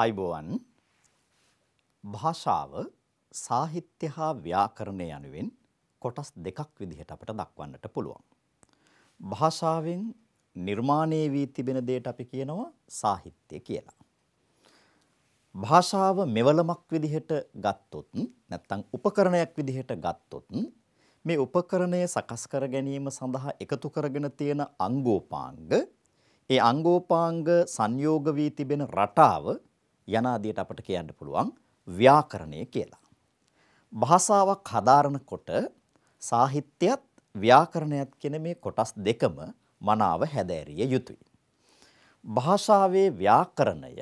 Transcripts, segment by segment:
ආයිබෝවන් භාෂාව සාහිත්‍ය හා ව්‍යාකරණය යනුවෙන් කොටස් දෙකක් විදිහට අපට දක්වන්නට පුළුවන්. භාෂාවෙන් නිර්මාණය වී තිබෙන දේට අපි කියනවා සාහිත්‍ය කියලා. භාෂාව මෙවලමක් විදිහට ගත්තොත් නැත්නම් උපකරණයක් විදිහට ගත්තොත් මේ උපකරණය සකස් කර ගැනීම සඳහා එකතු කරගෙන තියෙන අංගෝපාංග ඒ අංගෝපාංග සංයෝග වී තිබෙන රටාව යනාදියට අපට කියන්න පුළුවන් ව්‍යාකරණය කියලා. භාෂාවක් හදාරනකොට සාහිත්‍යයත් ව්‍යාකරණයත් කියන මේ කොටස් දෙකම මනාව හැදෑරිය යුතුයි. භාෂාවේ ව්‍යාකරණය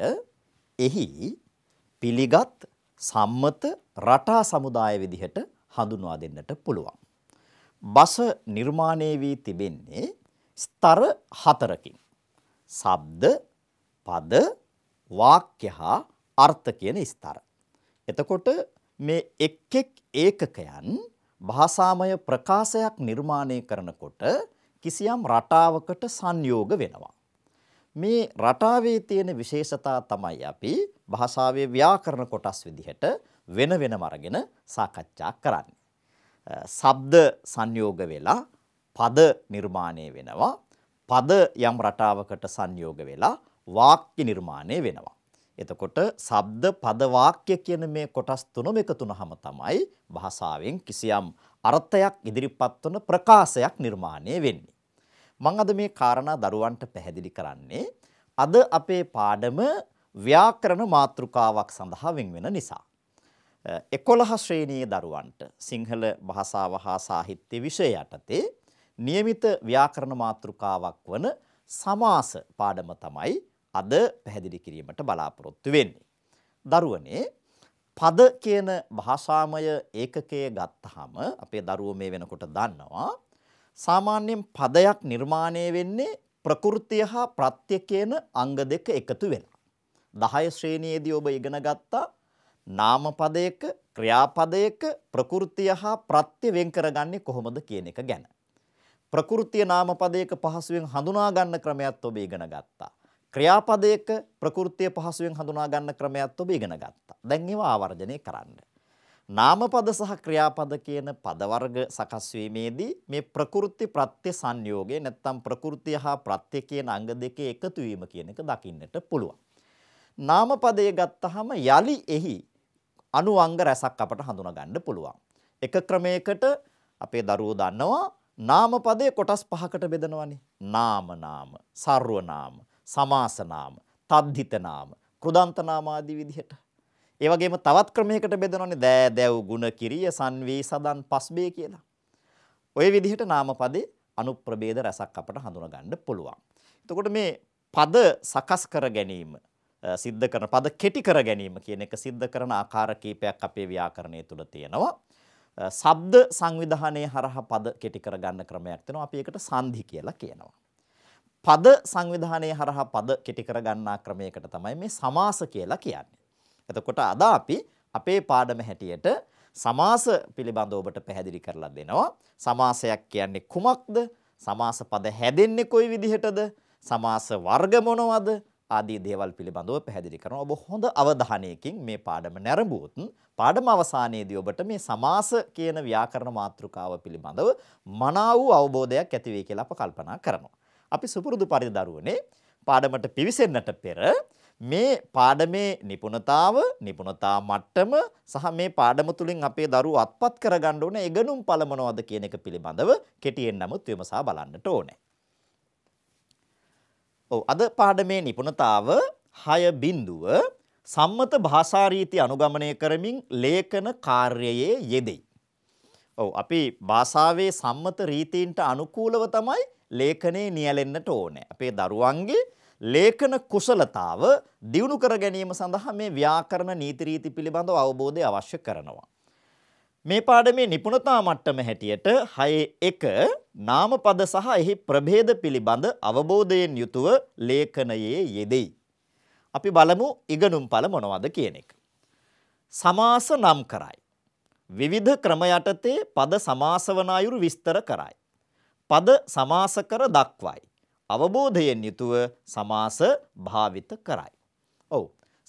එහි පිළිගත් සම්මත රටා සමුදාය විදිහට හඳුන්වා දෙන්නට පුළුවන්. බස නිර්මාණය වී තිබෙන්නේ ස්තර හතරකින්. ශබ්ද, පද, වාක්‍ය හා අර්ථ කියන ස්තර. එතකොට මේ එක් එක් ඒකකයන් භාෂාමය ප්‍රකාශයක් නිර්මාණය කරනකොට කිසියම් රටාවකට සංයෝග වෙනවා. මේ රටාවේ තියෙන විශේෂතා තමයි අපි භාෂාවේ ව්‍යාකරණ කොටස් විදිහට වෙන වෙනම අරගෙන සාකච්ඡා කරන්නේ. ශබ්ද සංයෝග වෙලා පද නිර්මාණය වෙනවා. පද යම් රටාවකට සංයෝග වෙලා වාක්‍ය නිර්මාණය වෙනවා. එතකොට ශබ්ද පද වාක්‍ය කියන මේ කොටස් තුනම එකතු වුනහම තමයි භාෂාවෙන් කිසියම් අර්ථයක් ඉදිරිපත් වන ප්‍රකාශයක් නිර්මාණය වෙන්නේ. මම අද මේ කාරණා දරුවන්ට පැහැදිලි කරන්නේ අද අපේ පාඩම ව්‍යාකරණ මාතෘකාවක් සඳහා වෙන නිසා. 11 ශ්‍රේණියේ දරුවන්ට සිංහල භාෂාව හා සාහිත්‍ය විෂය යටතේ નિયમિત ව්‍යාකරණ මාතෘකාවක් වන සමාස පාඩම තමයි අද පැහැදිලි කිරීමට බලාපොරොත්තු වෙන්නේ. දරුවනේ පද කියන භාෂාමය ඒකකය ගත්තාම අපේ දරුවෝ මේ වෙනකොට දන්නවා සාමාන්‍යයෙන් පදයක් නිර්මාණය වෙන්නේ ප්‍රകൃතිය හා ප්‍රත්‍ය කියන අංග දෙක එකතු වෙලා. 10 ශ්‍රේණියේදී ඔබ ඉගෙන ගත්තා නාම පදයක ක්‍රියාපදයක ප්‍රകൃතිය හා ප්‍රත්‍ය වෙන් කරගන්නේ කොහොමද කියන එක ගැන. ප්‍රകൃතිය නාම පදයක පහසුවෙන් හඳුනා ගන්න ක්‍රමයක් ඔබ ඉගෙන ගත්තා. ක්‍රියාපදයක ප්‍රകൃතිය පහසුවෙන් හඳුනා ගන්න ක්‍රමයක් ඔබ ඉගෙන ගත්තා. දැන් ඒවා ආවර්ජනය කරන්න. නාමපද සහ ක්‍රියාපද කියන පද වර්ග සකස් වීමේදී මේ ප්‍රකෘති ප්‍රත්‍ය සංයෝගය නැත්නම් ප්‍රකෘතිය හා ප්‍රත්‍ය කියන අංග දෙකේ එකතු වීම කියන එක දකින්නට පුළුවන්. නාමපදය ගත්තහම යලි එහි අණු අංග රැසක් අපට හඳුනා ගන්න පුළුවන්. එක ක්‍රමයකට අපේ දරුවෝ දන්නවා නාමපදයේ කොටස් පහකට බෙදනවානේ. නාම නාම, සර්ව නාම, සමාසනාම, තද්ධිතනාම, කෘදන්තනාම ආදී විදිහට. ඒ වගේම තවත් ක්‍රමයකට බෙදනවානේ දෑ දැව් ගුණ කිරිය සංවී සදන් පස්බේ කියලා. ওই විදිහට නාමපදේ අනුප්‍රභේද රසක් අපට හඳුනා ගන්න පුළුවන්. එතකොට මේ පද සකස් කර ගැනීම සිද්ධ කරන පද කෙටි කර ගැනීම කියන එක සිද්ධ කරන ආකාර කීපයක් අපේ ව්‍යාකරණය තුල තියෙනවා. ශබ්ද සංවිධානයේ හරහා පද කෙටි කර ගන්න ක්‍රමයක් තියෙනවා. අපි ඒකට සංධි කියලා කියනවා. පද සංවිධානයේ හරහා පද කෙටි කරගන්නා ක්‍රමයකට තමයි මේ සමාස කියලා කියන්නේ. එතකොට අද අපි අපේ පාඩම හැටියට සමාස පිළිබඳව ඔබට පැහැදිලි කරලා දෙනවා. සමාසයක් කියන්නේ කුමක්ද? සමාස පද හැදෙන්නේ කොයි විදිහටද? සමාස වර්ග මොනවද? ආදී දේවල් පිළිබඳව පැහැදිලි කරනවා. ඔබ හොඳ අවධානයකින් මේ පාඩම නැරඹුවොත් පාඩම අවසානයේදී ඔබට මේ සමාස කියන ව්‍යාකරණ මාතෘකාව පිළිබඳව මනා වූ අවබෝධයක් ඇති වෙයි කියලා අප කල්පනා කරනවා. අපි සුපුරුදු පරිදි දරුවනේ පාඩමට පිවිසෙන්නට පෙර මේ පාඩමේ නිපුණතාව නිපුණතා මට්ටම සහ මේ පාඩම තුලින් අපේ දරුවෝ අත්පත් කරගන්න ඕනේ ඉගෙනුම් පළ මොනවද කියන එක පිළිබඳව කෙටියෙන් නමුත් විමසා බලන්නට ඕනේ. ඔව් අද පාඩමේ නිපුණතාව 6 බිඳුව සම්මත භාෂා රීති අනුගමනය කරමින් ලේඛන කාර්යයේ යෙදෙයි. ඔව් අපි භාෂාවේ සම්මත රීතීන්ට අනුකූලව තමයි ලේඛනයේ නියැලෙන්නට ඕනේ. අපේ දරුවන්ගේ ලේඛන කුසලතාව දියුණු කර ගැනීම සඳහා මේ ව්‍යාකරණ නීති රීති පිළිබඳව අවබෝධය අවශ්‍ය කරනවා. මේ පාඩමේ නිපුණතා මට්ටම හැටියට 6.1 නාමපද සහ එහි ප්‍රභේද පිළිබඳ අවබෝධයෙන් යුතුව ලේඛනයේ යෙදෙයි. අපි බලමු ඉගෙනුම්ඵල මොනවද කියන එක. සමාස නම් කරයි. විවිධ ක්‍රම යටතේ පද සමාසවන අයුරු විස්තර කරයි. පද සමාස කර දක්වයි. අවබෝධයෙන් යුතුව සමාස භාවිත කරයි. ඔව්.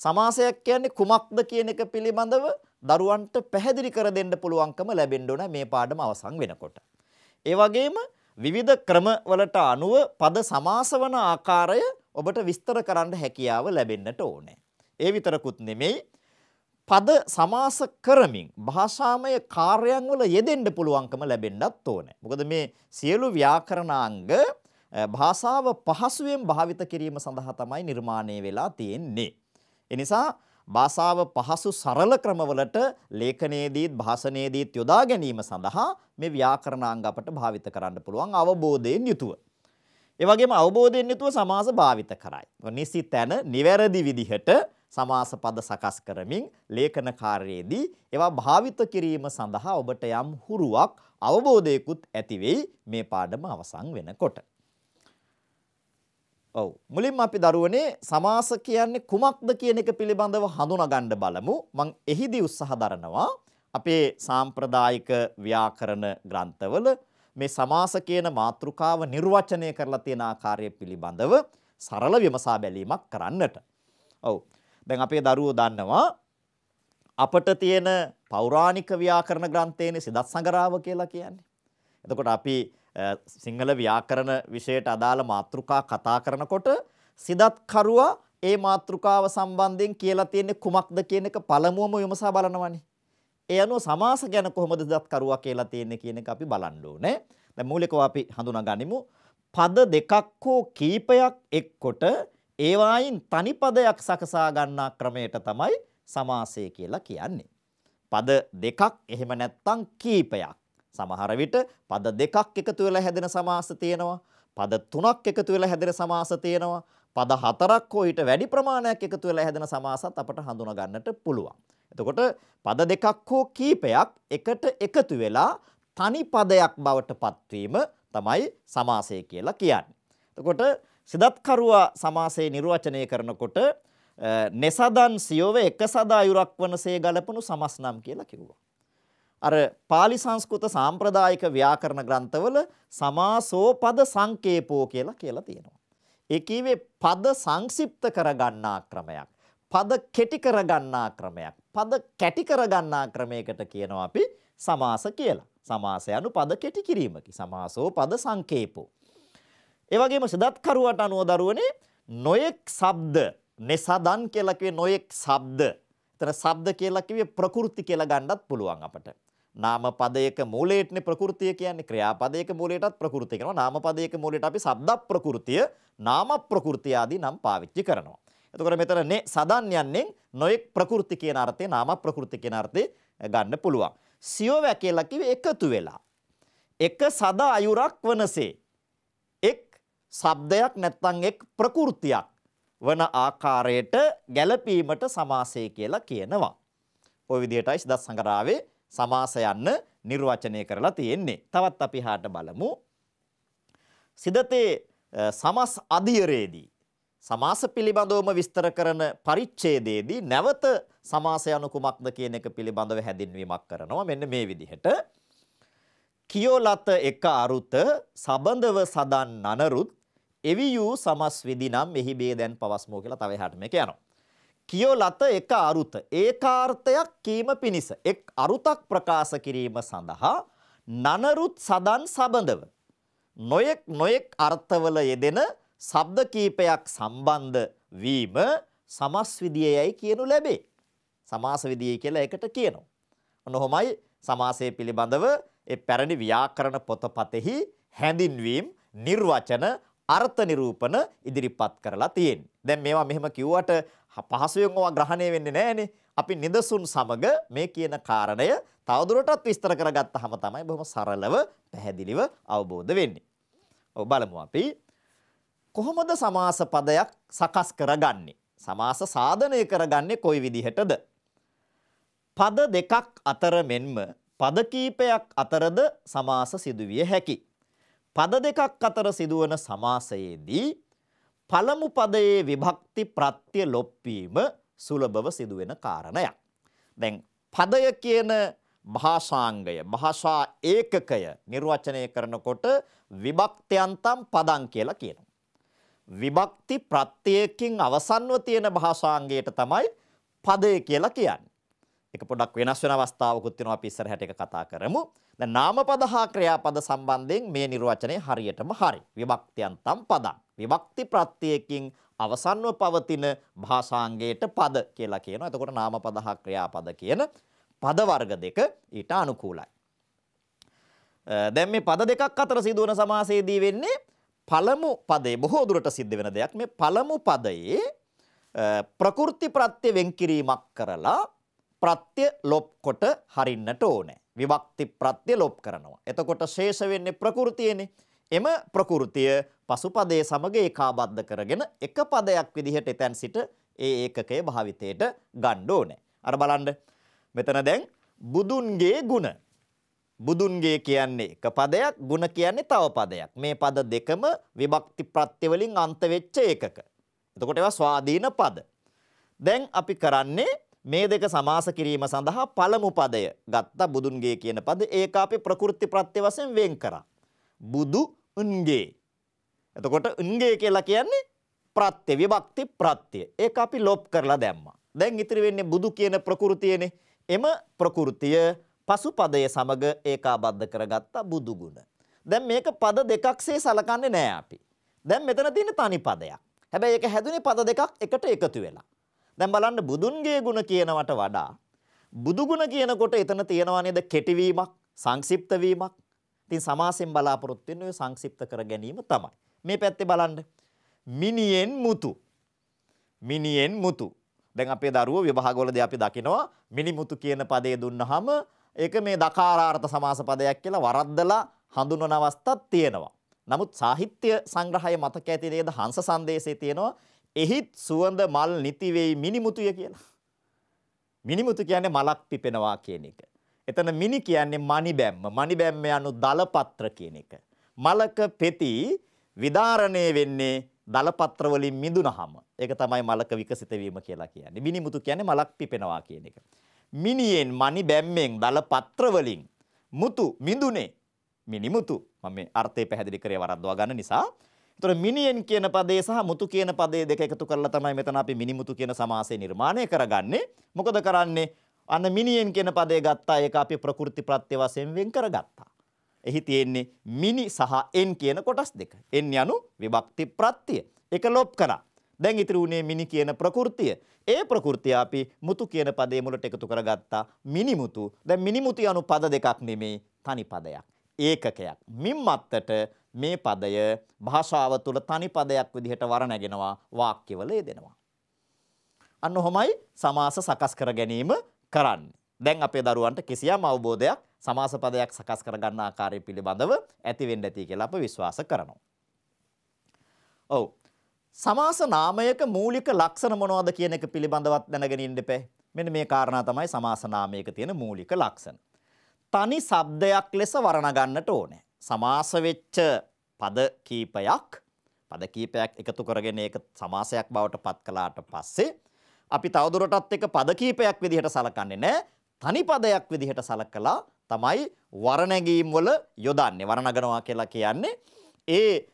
සමාසයක් කියන්නේ කුමක්ද කියන එක පිළිබඳව දරුවන්ට පැහැදිලි කර දෙන්න පුළුවන්කම ලැබෙන්න ඕන මේ පාඩම අවසන් වෙනකොට. ඒ වගේම විවිධ ක්‍රමවලට අනුව පද සමාසවන ආකාරය ඔබට විස්තර කරන්න හැකියාව ලැබෙන්නට ඕනේ. ඒ විතරකුත් නෙමෙයි පද සමාස කරමින් භාෂාමය කාර්යයන් වල යෙදෙන්න පුළුවන්කම ලැබෙන්නත් ඕනේ. මොකද මේ සියලු ව්‍යාකරණාංග භාෂාව පහසුවෙන් භාවිත කිරීම සඳහා තමයි නිර්මාණය වෙලා තියෙන්නේ. එනිසා භාෂාව පහසු සරල ක්‍රමවලට ලේඛනයේදීත් භාෂණයේදීත් යොදා ගැනීම සඳහා මේ ව්‍යාකරණාංග අපට භාවිත කරන්න පුළුවන් අවබෝධයෙන් යුතුව. ඒ වගේම අවබෝධයෙන් යුතුව සමාස භාවිත කරයි. නිසි තැන නිවැරදි විදිහට සමාස පද සකස් කරමින් ලේඛන කාර්යයේදී ඒවා භාවිත කිරීම සඳහා ඔබට යම් හුරුවක් අවබෝධයකුත් ඇති මේ පාඩම අවසන් වෙනකොට. ඔව් මුලින්ම අපි දරුවනේ සමාස කියන්නේ කුමක්ද කියන එක පිළිබඳව හඳුනාගන්න බලමු. මම එහිදී උත්සාහ දරනවා අපේ සාම්ප්‍රදායික ව්‍යාකරණ ග්‍රන්ථවල මේ සමාස කියන මාතෘකාව නිර්වචනය කරලා තියෙන ආකාරය පිළිබඳව සරල විමසා බැලීමක් කරන්නට. ඔව් දැන් අපේ දරුවෝ දන්නවා අපට තියෙන පෞරාණික ව්‍යාකරණ ග්‍රන්ථයනේ සිදත් සංගරාව කියලා කියන්නේ. එතකොට අපි සිංහල ව්‍යාකරණ විෂයට අදාළ මාතෘකා කතා කරනකොට සිදත් කරුවා ඒ මාතෘකාව සම්බන්ධයෙන් කියලා තියෙන්නේ කුමක්ද කියන එක පළමුවම විමසා බලනවානේ. ඒ අනුව සමාස ගැන කොහොමද සිදත් කරුවා කියලා තියෙන්නේ කියන එක අපි බලන්න ඕනේ. දැන් මූලිකව අපි හඳුනාගනිමු. පද දෙකක් හෝ කීපයක් එක්කොට ඒවායින් තනිපදයක් සකසා ගන්නා ක්‍රමයට තමයි සමාසය කියලා කියන්නේ. පද දෙකක් එහෙම නැත්නම් කීපයක්. සමහර විට පද දෙකක් එකතු වෙලා හැදෙන සමාස තියෙනවා. පද තුනක් එකතු වෙලා හැදෙන සමාස තියෙනවා. පද හතරක් හෝ ඊට වැඩි ප්‍රමාණයක් එකතු වෙලා හැදෙන සමාසත් අපට හඳුනා ගන්නට පුළුවන්. එතකොට පද දෙකක් හෝ කීපයක් එකට එකතු වෙලා තනි පදයක් බවට පත්වීම තමයි සමාසය කියලා කියන්නේ. එතකොට සිදත්කරුවා සමාසයේ නිර්වචනය කරනකොට නෙසදන් සියෝව එක සදායුරක් වනසේ ගලපනු සමස්නම් කියලා කිව්වා. අර pāli සංස්කෘත සාම්ප්‍රදායික ව්‍යාකරණ ග්‍රන්ථවල සමාසෝ පද සංකේපෝ කියලා කියලා තියෙනවා. ඒ කියවේ පද සංක්ෂිප්ත කරගන්නා ක්‍රමයක්. පද කෙටි කරගන්නා ක්‍රමයක්. පද කැටි කරගන්නා ක්‍රමයකට කියනවා අපි සමාස කියලා. සමාසය අනු පද කෙටි කිරීමකි. සමාසෝ පද සංකේපෝ. ඒ වගේම සදත්කරුවට අනුව දරුවනේ නොයෙක් ශබ්ද නෙසදන් කියලා කිව්වේ නොයෙක් ශබ්ද. එතන ශබ්ද කියලා කිව්වේ ප්‍රകൃති කියලා ගන්නත් පුළුවන් අපට. නාම පදයක මූලයේනේ ප්‍රകൃතිය කියන්නේ ක්‍රියාපදයක මූලයටත් ප්‍රകൃතිය කියනවා. නාම පදයක මූලයට අපි ශබ්ද ප්‍රകൃතිය, නාම ප්‍රകൃතිය ආදී නම් පාවිච්චි කරනවා. එතකොට මෙතන නේ සදන් යන්නේ නොයෙක් ප්‍රകൃති කියන අර්ථේ නාම ප්‍රകൃති කියන අර්ථේ ගන්න පුළුවන්. සියෝවැ කියලා කිව්වේ එකතු වෙලා. එක සදා අයුරක් වනසේ ශබ්දයක් නැත්නම් එක් ප්‍රකෘතියක් වන ආකාරයට ගැළපීමට සමාසය කියලා කියනවා. ওই විදිහටයි සිදස් සංගරාවේ සමාස යන්න නිර්වචනය කරලා තියෙන්නේ. තවත් අපි හාට බලමු. සිදතේ සමස් අධියරේදී සමාස පිළිබඳවම විස්තර කරන පරිච්ඡේදයේදී නැවත සමාසය anu කුමක්ද කියන එක පිළිබඳව හැඳින්වීමක් කරනවා මෙන්න මේ විදිහට කියෝලත එක අරුත සබඳව සදන් නනරුත් එවි යූ සමස් විදි නම් එහි බේ දැන් පවස්මෝ කියලා තව එහාට මේක යනවා. කියලත එක අරුත ඒකාර්ථයක් කීම පිණිස එක් අරුතක් ප්‍රකාශ කිරීම සඳහා නනරුත් සදන් සබඳව නොයෙක් නොයෙක් අර්ථවල යෙදෙන ශබ්ද කීපයක් සම්බන්ධ වීම සමස් විදියයි කියනු ලැබේ සමාස විදිය කියලා එකට කියනවා ඔන්නෝමයි සමාසයේ පිළිබඳව ඒ පැරණි ව්‍යාකරණ පොතපතෙහි හැඳින්වීම් නිර්වචන අර්ථ නිරූපණ ඉදිරිපත් කරලා තියෙන්නේ. දැන් මේවා මෙහෙම කිව්වට පහසුවෙන් ඕවා ග්‍රහණය වෙන්නේ නැහනේ. අපි නිදසුන් සමග මේ කියන කාරණය තවදුරටත් විස්තර කරගත්තාම තමයි බොහොම සරලව පැහැදිලිව අවබෝධ වෙන්නේ. ඔව් බලමු අපි කොහොමද සමාස පදයක් සකස් කරගන්නේ? සමාස සාධනය කරගන්නේ කොයි විදිහටද? පද දෙකක් අතර මෙන්ම පද කීපයක් අතරද සමාස සිදුවිය හැකියි. පද දෙකක් අතර සිදුවන සමාසයේදී පළමු පදයේ විභක්ති ප්‍රත්‍ය ලොප්වීම සුලභව සිදුවෙන කාරණයක්. දැන් පදය කියන භාෂාංගය භාෂා ඒකකය නිර්වචනය කරනකොට විභක්තයන්තම් පදං කියලා කියනවා. විභක්ති ප්‍රත්‍යයකින් අවසන්ව තියෙන භාෂාංගයට තමයි පදය කියලා කියන්නේ. එක පොඩක් වෙනස් වෙන අවස්ථාවකුත් තියෙනවා අපි ඉස්සරහට එක කතා කරමු. දැන් නාමපද හා ක්‍රියාපද සම්බන්ධයෙන් මේ නිර්වචනය හරියටම හරි. විභක්තියන්තම් පදං. විභක්ති ප්‍රත්‍යයකින් අවසන්ව පවතින භාෂාංගයට පද කියලා කියනවා. එතකොට නාමපද හා ක්‍රියාපද කියන පද වර්ග දෙක ඊට අනුකූලයි. දැන් මේ පද දෙකක් අතර සිදුවන සමාසයේදී වෙන්නේ පළමු පදේ බොහෝ දුරට සිද්ධ වෙන දෙයක්. මේ පළමු පදයේ ප්‍රකෘති ප්‍රත්‍ය වෙන් කිරීමක් කරලා ප්‍රත්‍ය ලොප් කොට හරින්නට ඕනේ. විභක්ති ප්‍රත්‍ය ලොප් කරනවා. එතකොට ශේෂ වෙන්නේ ප්‍රകൃතියනේ. එම ප්‍රകൃතිය පසුපදයේ සමග ඒකාබද්ධ කරගෙන එක පදයක් විදිහට එතැන් සිට ඒ ඒකකය භාවිතයට ගන්න ඕනේ. අර බලන්න මෙතන දැන් බුදුන්ගේ ಗುಣ බුදුන්ගේ කියන්නේ එක පදයක් ಗುಣ කියන්නේ තව පදයක් මේ පද දෙකම විභක්ති ප්‍රත්‍ය වලින් අන්ත වෙච්ච එකක එතකොට ඒවා ස්වාධීන පද දැන් අපි කරන්නේ මේ දෙක සමාස කිරීම සඳහා පළමු පදය ගත්තා බුදුන්ගේ කියන පද ඒක අපි ප්‍රකෘති ප්‍රත්‍ය වශයෙන් වෙන් කරා. බුදු උන්ගේ. එතකොට උන්ගේ කියලා කියන්නේ ප්‍රත්‍ය විභක්ති ප්‍රත්‍ය. ඒක අපි ලොප් කරලා දැම්මා. දැන් ඉතිරි වෙන්නේ බුදු කියන ප්‍රකෘතියනේ. එම ප්‍රකෘතිය පසුපදය සමග ඒකාබද්ධ කරගත්තා බුදු ගුණ. දැන් මේක පද දෙකක්සේ සලකන්නේ නෑ අපි. දැන් මෙතන තියෙන තනි පදයක්. හැබැයි ඒක හැදුනේ පද දෙකක් එකට එකතු වෙලා. දැන් බලන්න බුදුන්ගේ ගුණ කියනවට වඩා බුදු ගුණ කියනකොට එතන තියෙනවා නේද කෙටිවීමක් සංක්ෂිප්ත වීමක්. ඉතින් සමාසෙන් බලාපොරොත්තු වෙන ඔය සංක්ෂිප්ත කර ගැනීම තමයි. මේ පැත්තේ බලන්න. මිනියෙන් මුතු. මිනියෙන් මුතු. දැන් අපේ දරුවෝ විභාගවලදී අපි දකිනවා මිනිමුතු කියන පදේ දුන්නාම ඒක මේ දකාරාර්ථ සමාස පදයක් කියලා වරද්දලා හඳුන්වන අවස්ථාවක් තියෙනවා. නමුත් සාහිත්‍ය සංග්‍රහය මතක ඇති නේද හංස සංදේශයේ තියෙනවා එහිත් සුවඳ මල් නිති වෙයි මිනිමුතුය කියලා. මිනිමුතු කියන්නේ මලක් පිපෙනවා කියන එක. එතන මිනි කියන්නේ මණිබැම්ම. මණිබැම්ම යනු දලපත්‍ර කියන එක. මලක පෙති විදාරණය වෙන්නේ දලපත්‍ර වලින් මිදුනහම. ඒක තමයි මලක විකසිත වීම කියලා කියන්නේ. මිනිමුතු කියන්නේ මලක් පිපෙනවා කියන එක. මිනියෙන් මණිබැම්මෙන් දලපත්‍ර වලින් මුතු මිදුනේ මිනිමුතු මම මේ අර්ථය පැහැදිලි කරේ වරද්දවා ගන්න නිසා එතකොට මිනියෙන් කියන පදේ සහ මුතු කියන පදේ දෙක එකතු කරලා තමයි මෙතන අපි මිනිමුතු කියන සමාසය නිර්මාණය කරගන්නේ. මොකද කරන්නේ? අන්න මිනියෙන් කියන පදේ ගත්තා ඒක අපි ප්‍රකෘති ප්‍රත්‍ය වශයෙන් වෙන් කරගත්තා. එහි තියෙන්නේ මිනි සහ එන් කියන කොටස් දෙක. එන් යනු විභක්ති ප්‍රත්‍ය. ඒක ලොප් කරා. දැන් ඉතිරි වුණේ මිනි කියන ප්‍රകൃතිය. ඒ ප්‍රകൃතිය අපි මුතු කියන පදේ මුලට එකතු කරගත්තා මිනිමුතු. දැන් මිනිමුතු යනු පද දෙකක් නෙමේ තනි පදයක්. ඒකකයක්. මිම්මත්තට මේ පදය භාෂාව තුළ තනි පදයක් විදිහට වරණැගෙනවා වාක්‍යවල යෙදෙනවා. අන්න ඔහොමයි සමාස සකස් කර ගැනීම කරන්නේ. දැන් අපේ දරුවන්ට කිසියම් අවබෝධයක් සමාස පදයක් සකස් කරගන්න ආකාරය පිළිබඳව ඇති වෙන්න ඇති කියලා අප විශ්වාස කරනවා. ඔව්. සමාස නාමයක මූලික ලක්ෂණ මොනවද කියන එක පිළිබඳවත් දැනගෙන ඉන්න එපේ. මෙන්න මේ කාරණා තමයි සමාස නාමයක තියෙන මූලික ලක්ෂණ. තනි ශබ්දයක් ලෙස වර්ණගන්නට ඕනේ. සමාස වෙච්ච පද කීපයක් පද කීපයක් එකතු කරගෙන ඒක සමාසයක් බවට පත් කළාට පස්සේ අපි තවදුරටත් එක පද කීපයක් විදිහට සලකන්නේ නැහැ තනි පදයක් විදිහට සලකලා තමයි වරණැගීම් වල යොදන්නේ වරණගනවා කියලා කියන්නේ ඒ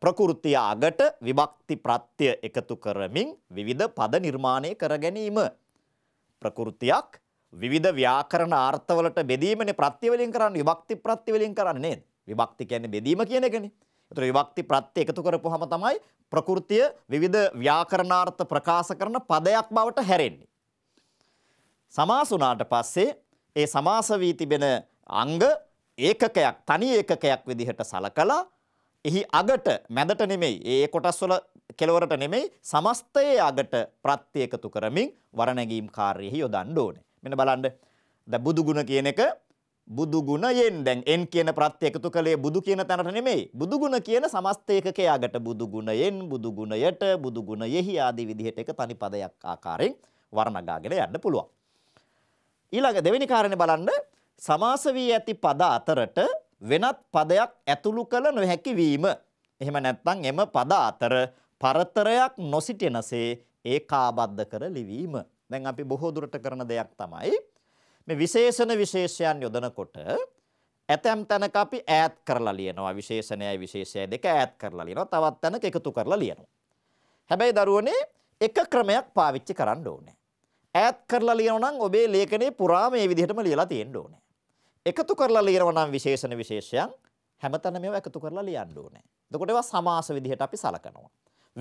ප්‍රකෘතිය අගට විභක්ති ප්‍රත්‍ය එකතු කරමින් විවිධ පද නිර්මාණය කර ගැනීම ප්‍රකෘතියක් විවිධ ව්‍යාකරණ අර්ථවලට බෙදීමනේ ප්‍රත්‍ය වලින් කරන්නේ විභක්ති ප්‍රත්‍ය වලින් කරන්නේ නේද විභක්ති කියන්නේ බෙදීම කියන එකනේ. ඒතර විභක්ති ප්‍රත්‍ය එකතු කරපුවාම තමයි ප්‍රകൃතිය විවිධ ව්‍යාකරණාර්ථ ප්‍රකාශ කරන පදයක් බවට හැරෙන්නේ. සමාස උනාට පස්සේ ඒ සමාස වී තිබෙන අංග ඒකකයක් තනි ඒකකයක් විදිහට සලකලා එහි අගට මැදට නෙමෙයි ඒ කොටස් වල කෙලවරට නෙමෙයි සමස්තයේ අගට ප්‍රත්‍ය එකතු කරමින් වරණැගීම් කාර්යෙහි යොදන්න ඕනේ. මෙන්න බලන්න. ද බුදු ගුණ කියන එක බුදු ගුණයෙන් දැන් එන් කියන ප්‍රත්‍ය එකතු කළේ බුදු කියන තැනට නෙමෙයි බුදු ගුණ කියන සමස්ත ඒකකයාකට බුදු ගුණයෙන් බුදු ගුණයට බුදු ගුණයෙහි ආදී විදිහට එක තනි පදයක් ආකාරයෙන් වර්ණගාගෙන යන්න පුළුවන් ඊළඟ දෙවෙනි කාරණේ බලන්න සමාස වී ඇති පද අතරට වෙනත් පදයක් ඇතුළු කළ නොහැකි වීම එහෙම නැත්නම් එම පද අතර පරතරයක් නොසිටෙනසේ ඒකාබද්ධ කර ලිවීම දැන් අපි බොහෝ දුරට කරන දෙයක් තමයි මේ විශේෂණ විශේෂයන් යොදනකොට ඇතැම් තැනක අපි ඈඩ් කරලා ලියනවා විශේෂණයයි විශේෂයයි දෙක ඈඩ් කරලා ලියනවා තවත් තැනක එකතු කරලා ලියනවා හැබැයි දරුවනේ එක ක්‍රමයක් පාවිච්චි කරන්න ඕනේ ඈඩ් කරලා ලියනවා නම් ඔබේ ලේඛනයේ පුරා මේ විදිහටම ලියලා තියෙන්න ඕනේ එකතු කරලා ලියනවා නම් විශේෂණ විශේෂයන් හැමතැනම ඒවා එකතු කරලා ලියන්න ඕනේ එතකොට ඒවා සමාස විදිහට අපි සලකනවා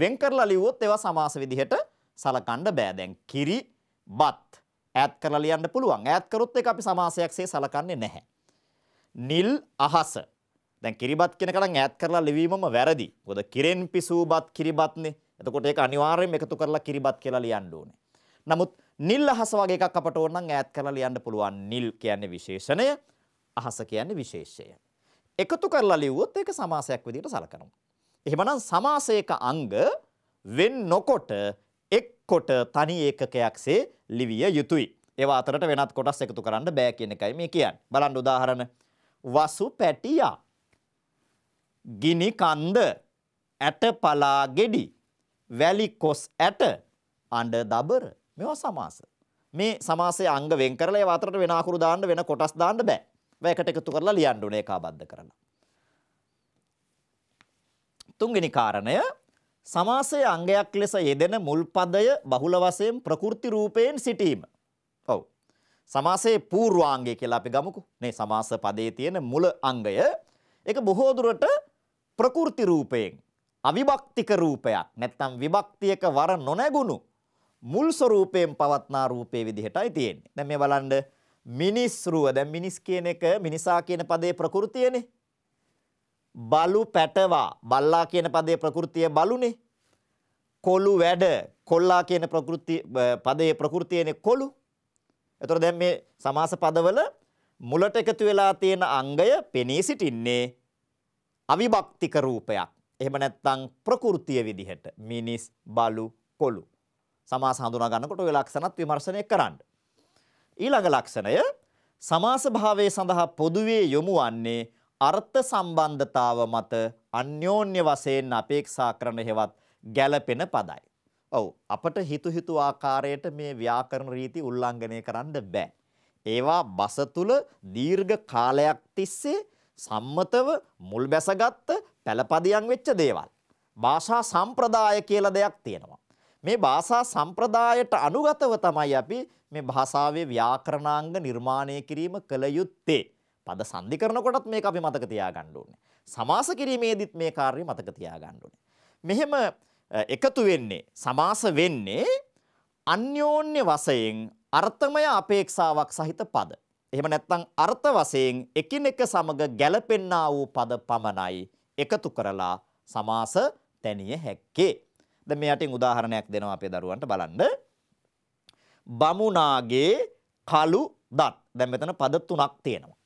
වෙන් කරලා ලිව්වොත් ඒවා සමාස විදිහට සලකන්න බෑ දැන් කිරි බත් ඈත් කරලා ලියන්න පුළුවන්. ඈත් කරොත් ඒක අපි සමාසයක්සේ සලකන්නේ නැහැ. නිල් අහස. දැන් කිරිබත් කියන කරන් ඈත් කරලා ලිවීමම වැරදි. මොකද කිරෙන් පිසූබත් කිරිබත්නේ. එතකොට ඒක අනිවාර්යයෙන්ම එකතු කරලා කිරිබත් කියලා ලියන්න ඕනේ. නමුත් නිල් අහස වගේ එකක් අපට ඕන නම් ඈත් කරලා ලියන්න පුළුවන්. නිල් කියන්නේ විශේෂණය, අහස කියන්නේ විශේෂය. එකතු කරලා ලිව්වොත් ඒක සමාසයක් විදිහට සලකනවා. එහෙමනම් සමාසයක අංග වෙන් නොකොට එක් කොට තනි ඒකකයක්සේ ලිවිය යුතුයි. ඒවා අතරට වෙනත් කොටස් එකතු කරන්න බෑ කියන එකයි මේ කියන්නේ. බලන්න උදාහරණ වසු පැටියා ගිනි කන්ද ඇටපලා ගෙඩි වැලි කොස් ඇට අඬ දබර මේවා සමාස. මේ සමාසයේ අංග වෙන් කරලා ඒවා අතරට වෙන අකුරු දාන්න වෙන කොටස් දාන්න බෑ. ඒවා එකට එකතු කරලා ලියන්න ඕනේ ඒකාබද්ධ කරලා. තුන්වෙනි කාරණය සමාසයේ අංගයක් ලෙස යෙදෙන මුල් පදය බහුල වශයෙන් ප්‍රකෘති රූපයෙන් සිටීම. ඔව්. සමාසයේ පූර්වාංගය කියලා අපි ගමුකෝ. මේ සමාස පදයේ තියෙන මුල අංගය ඒක බොහෝ දුරට ප්‍රකෘති රූපයෙන් අවිභක්තික රූපයක් නැත්නම් විභක්තියක වර නොනැගුණු මුල් ස්වરૂපයෙන් පවත්නා රූපයේ විදිහටයි තියෙන්නේ. දැන් මේ බලන්න මිනිස් රුව දැන් මිනිස් කියන එක මිනිසා කියන පදේ ප්‍රകൃතියනේ. බලු පැටවා බල්ලා කියන පදයේ ප්‍රകൃතිය බලුනේ කොළු වැඩ කොල්ලා කියන ප්‍රകൃති පදයේ ප්‍රകൃතියනේ කොළු එතකොට දැන් මේ සමාස පදවල මුලට එකතු වෙලා තියෙන අංගය පෙනී සිටින්නේ අවිභක්තික රූපයක් එහෙම නැත්නම් ප්‍රകൃතිය විදිහට මිනිස් බලු කොළු සමාස හඳුනා ගන්නකොට ඔය ලක්ෂණත් විමර්ශනය කරන්න ඊළඟ ලක්ෂණය සමාස භාවයේ සඳහා පොදුවේ යොමු වන්නේ අර්ථ සම්බන්ධතාව මත අන්‍යෝන්‍ය වශයෙන් අපේක්ෂා කරන හේවත් ගැළපෙන පදයි. ඔව් අපට හිතු හිතු ආකාරයට මේ ව්‍යාකරණ රීති උල්ලංඝනය කරන්න බෑ. ඒවා බස තුල දීර්ඝ කාලයක් තිස්සේ සම්මතව මුල් බැසගත්ත පළපදියම් වෙච්ච දේවල්. භාෂා සම්ප්‍රදාය කියලා දෙයක් තියෙනවා. මේ භාෂා සම්ප්‍රදායට අනුගතව තමයි අපි මේ භාෂාවේ ව්‍යාකරණාංග නිර්මාණය කිරීම කළ යුත්තේ. පද සංදි කරනකොටත් මේක අපි මතක තියාගන්න ඕනේ. සමාස කිරීමේදීත් මේ කාර්යය මතක තියාගන්න ඕනේ. මෙහෙම එකතු වෙන්නේ සමාස වෙන්නේ අන්‍යෝන්‍ය වශයෙන් අර්ථමය අපේක්ෂාවක් සහිත පද. එහෙම නැත්නම් අර්ථ වශයෙන් එකිනෙක සමග ගැළපෙන්නා වූ පද පමණයි එකතු කරලා සමාස තැනිය හැක්කේ. දැන් මේ යටින් උදාහරණයක් දෙනවා අපේ දරුවන්ට බලන්න. බමුණාගේ කළු දත්. දැන් මෙතන පද තුනක් තියෙනවා.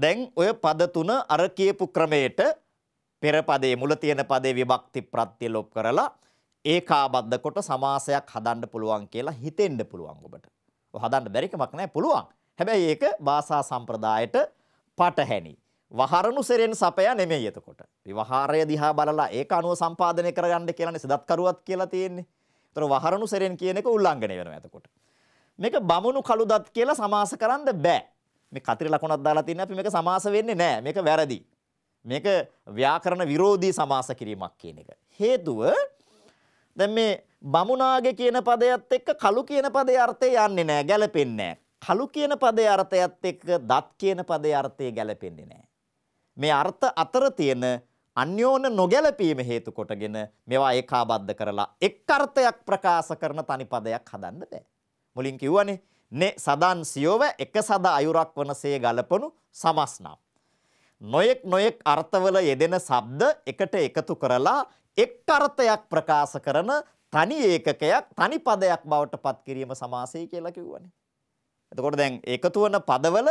දැන් ඔය පද තුන අර කියපු ක්‍රමයට පෙර පදයේ මුල තියෙන පදේ විභක්ති ප්‍රත්‍ය ලොප් කරලා ඒකාබද්ධ කොට සමාසයක් හදන්න පුළුවන් කියලා හිතෙන්න පුළුවන් ඔබට. ඔය හදන්න බැරිකමක් නැහැ පුළුවන්. හැබැයි ඒක භාෂා සම්ප්‍රදායට පටහැනි. වහරණු සෙරෙන් සපයා නෙමෙයි එතකොට. විවහාරය දිහා බලලා ඒක අනුව සම්පාදනය කරගන්න කියලානේ සදත්කරුවත් කියලා තියෙන්නේ. ඒතර වහරණු සෙරෙන් කියන එක උල්ලංඝනය වෙනවා එතකොට. මේක බමුණු කළුදත් කියලා සමාස කරන්න බෑ. මේ කතර ලකුණක් දාලා තියෙන අපි මේක සමාස වෙන්නේ නැහැ. මේක වැරදි. මේක ව්‍යාකරණ විරෝධී සමාස කිරීමක් කියන එක. හේතුව දැන් මේ බමුණාගේ කියන පදයත් එක්ක කළු කියන පදේ අර්ථය යන්නේ නැහැ, ගැලපෙන්නේ නැහැ. කළු කියන පදේ අර්ථයත් එක්ක දත් කියන පදේ අර්ථය ගැලපෙන්නේ නැහැ. මේ අර්ථ අතර තියෙන අන්‍යෝන නොගැලපීම හේතු කොටගෙන මේවා ඒකාබද්ධ කරලා එක් අර්ථයක් ප්‍රකාශ කරන තනි පදයක් හදන්න බෑ. මුලින් කිව්වනේ මේ සදන් සියොව එක සද අයුරක් වනසේ ගලපනු සමස්නම්. නොයෙක් නොයෙක් අර්ථවල යෙදෙන ශබ්ද එකට එකතු කරලා එක් අර්ථයක් ප්‍රකාශ කරන තනි ඒකකයක් තනි පදයක් බවට පත් කිරීම සමාසය කියලා කිව්වනේ. එතකොට දැන් එකතු වෙන පදවල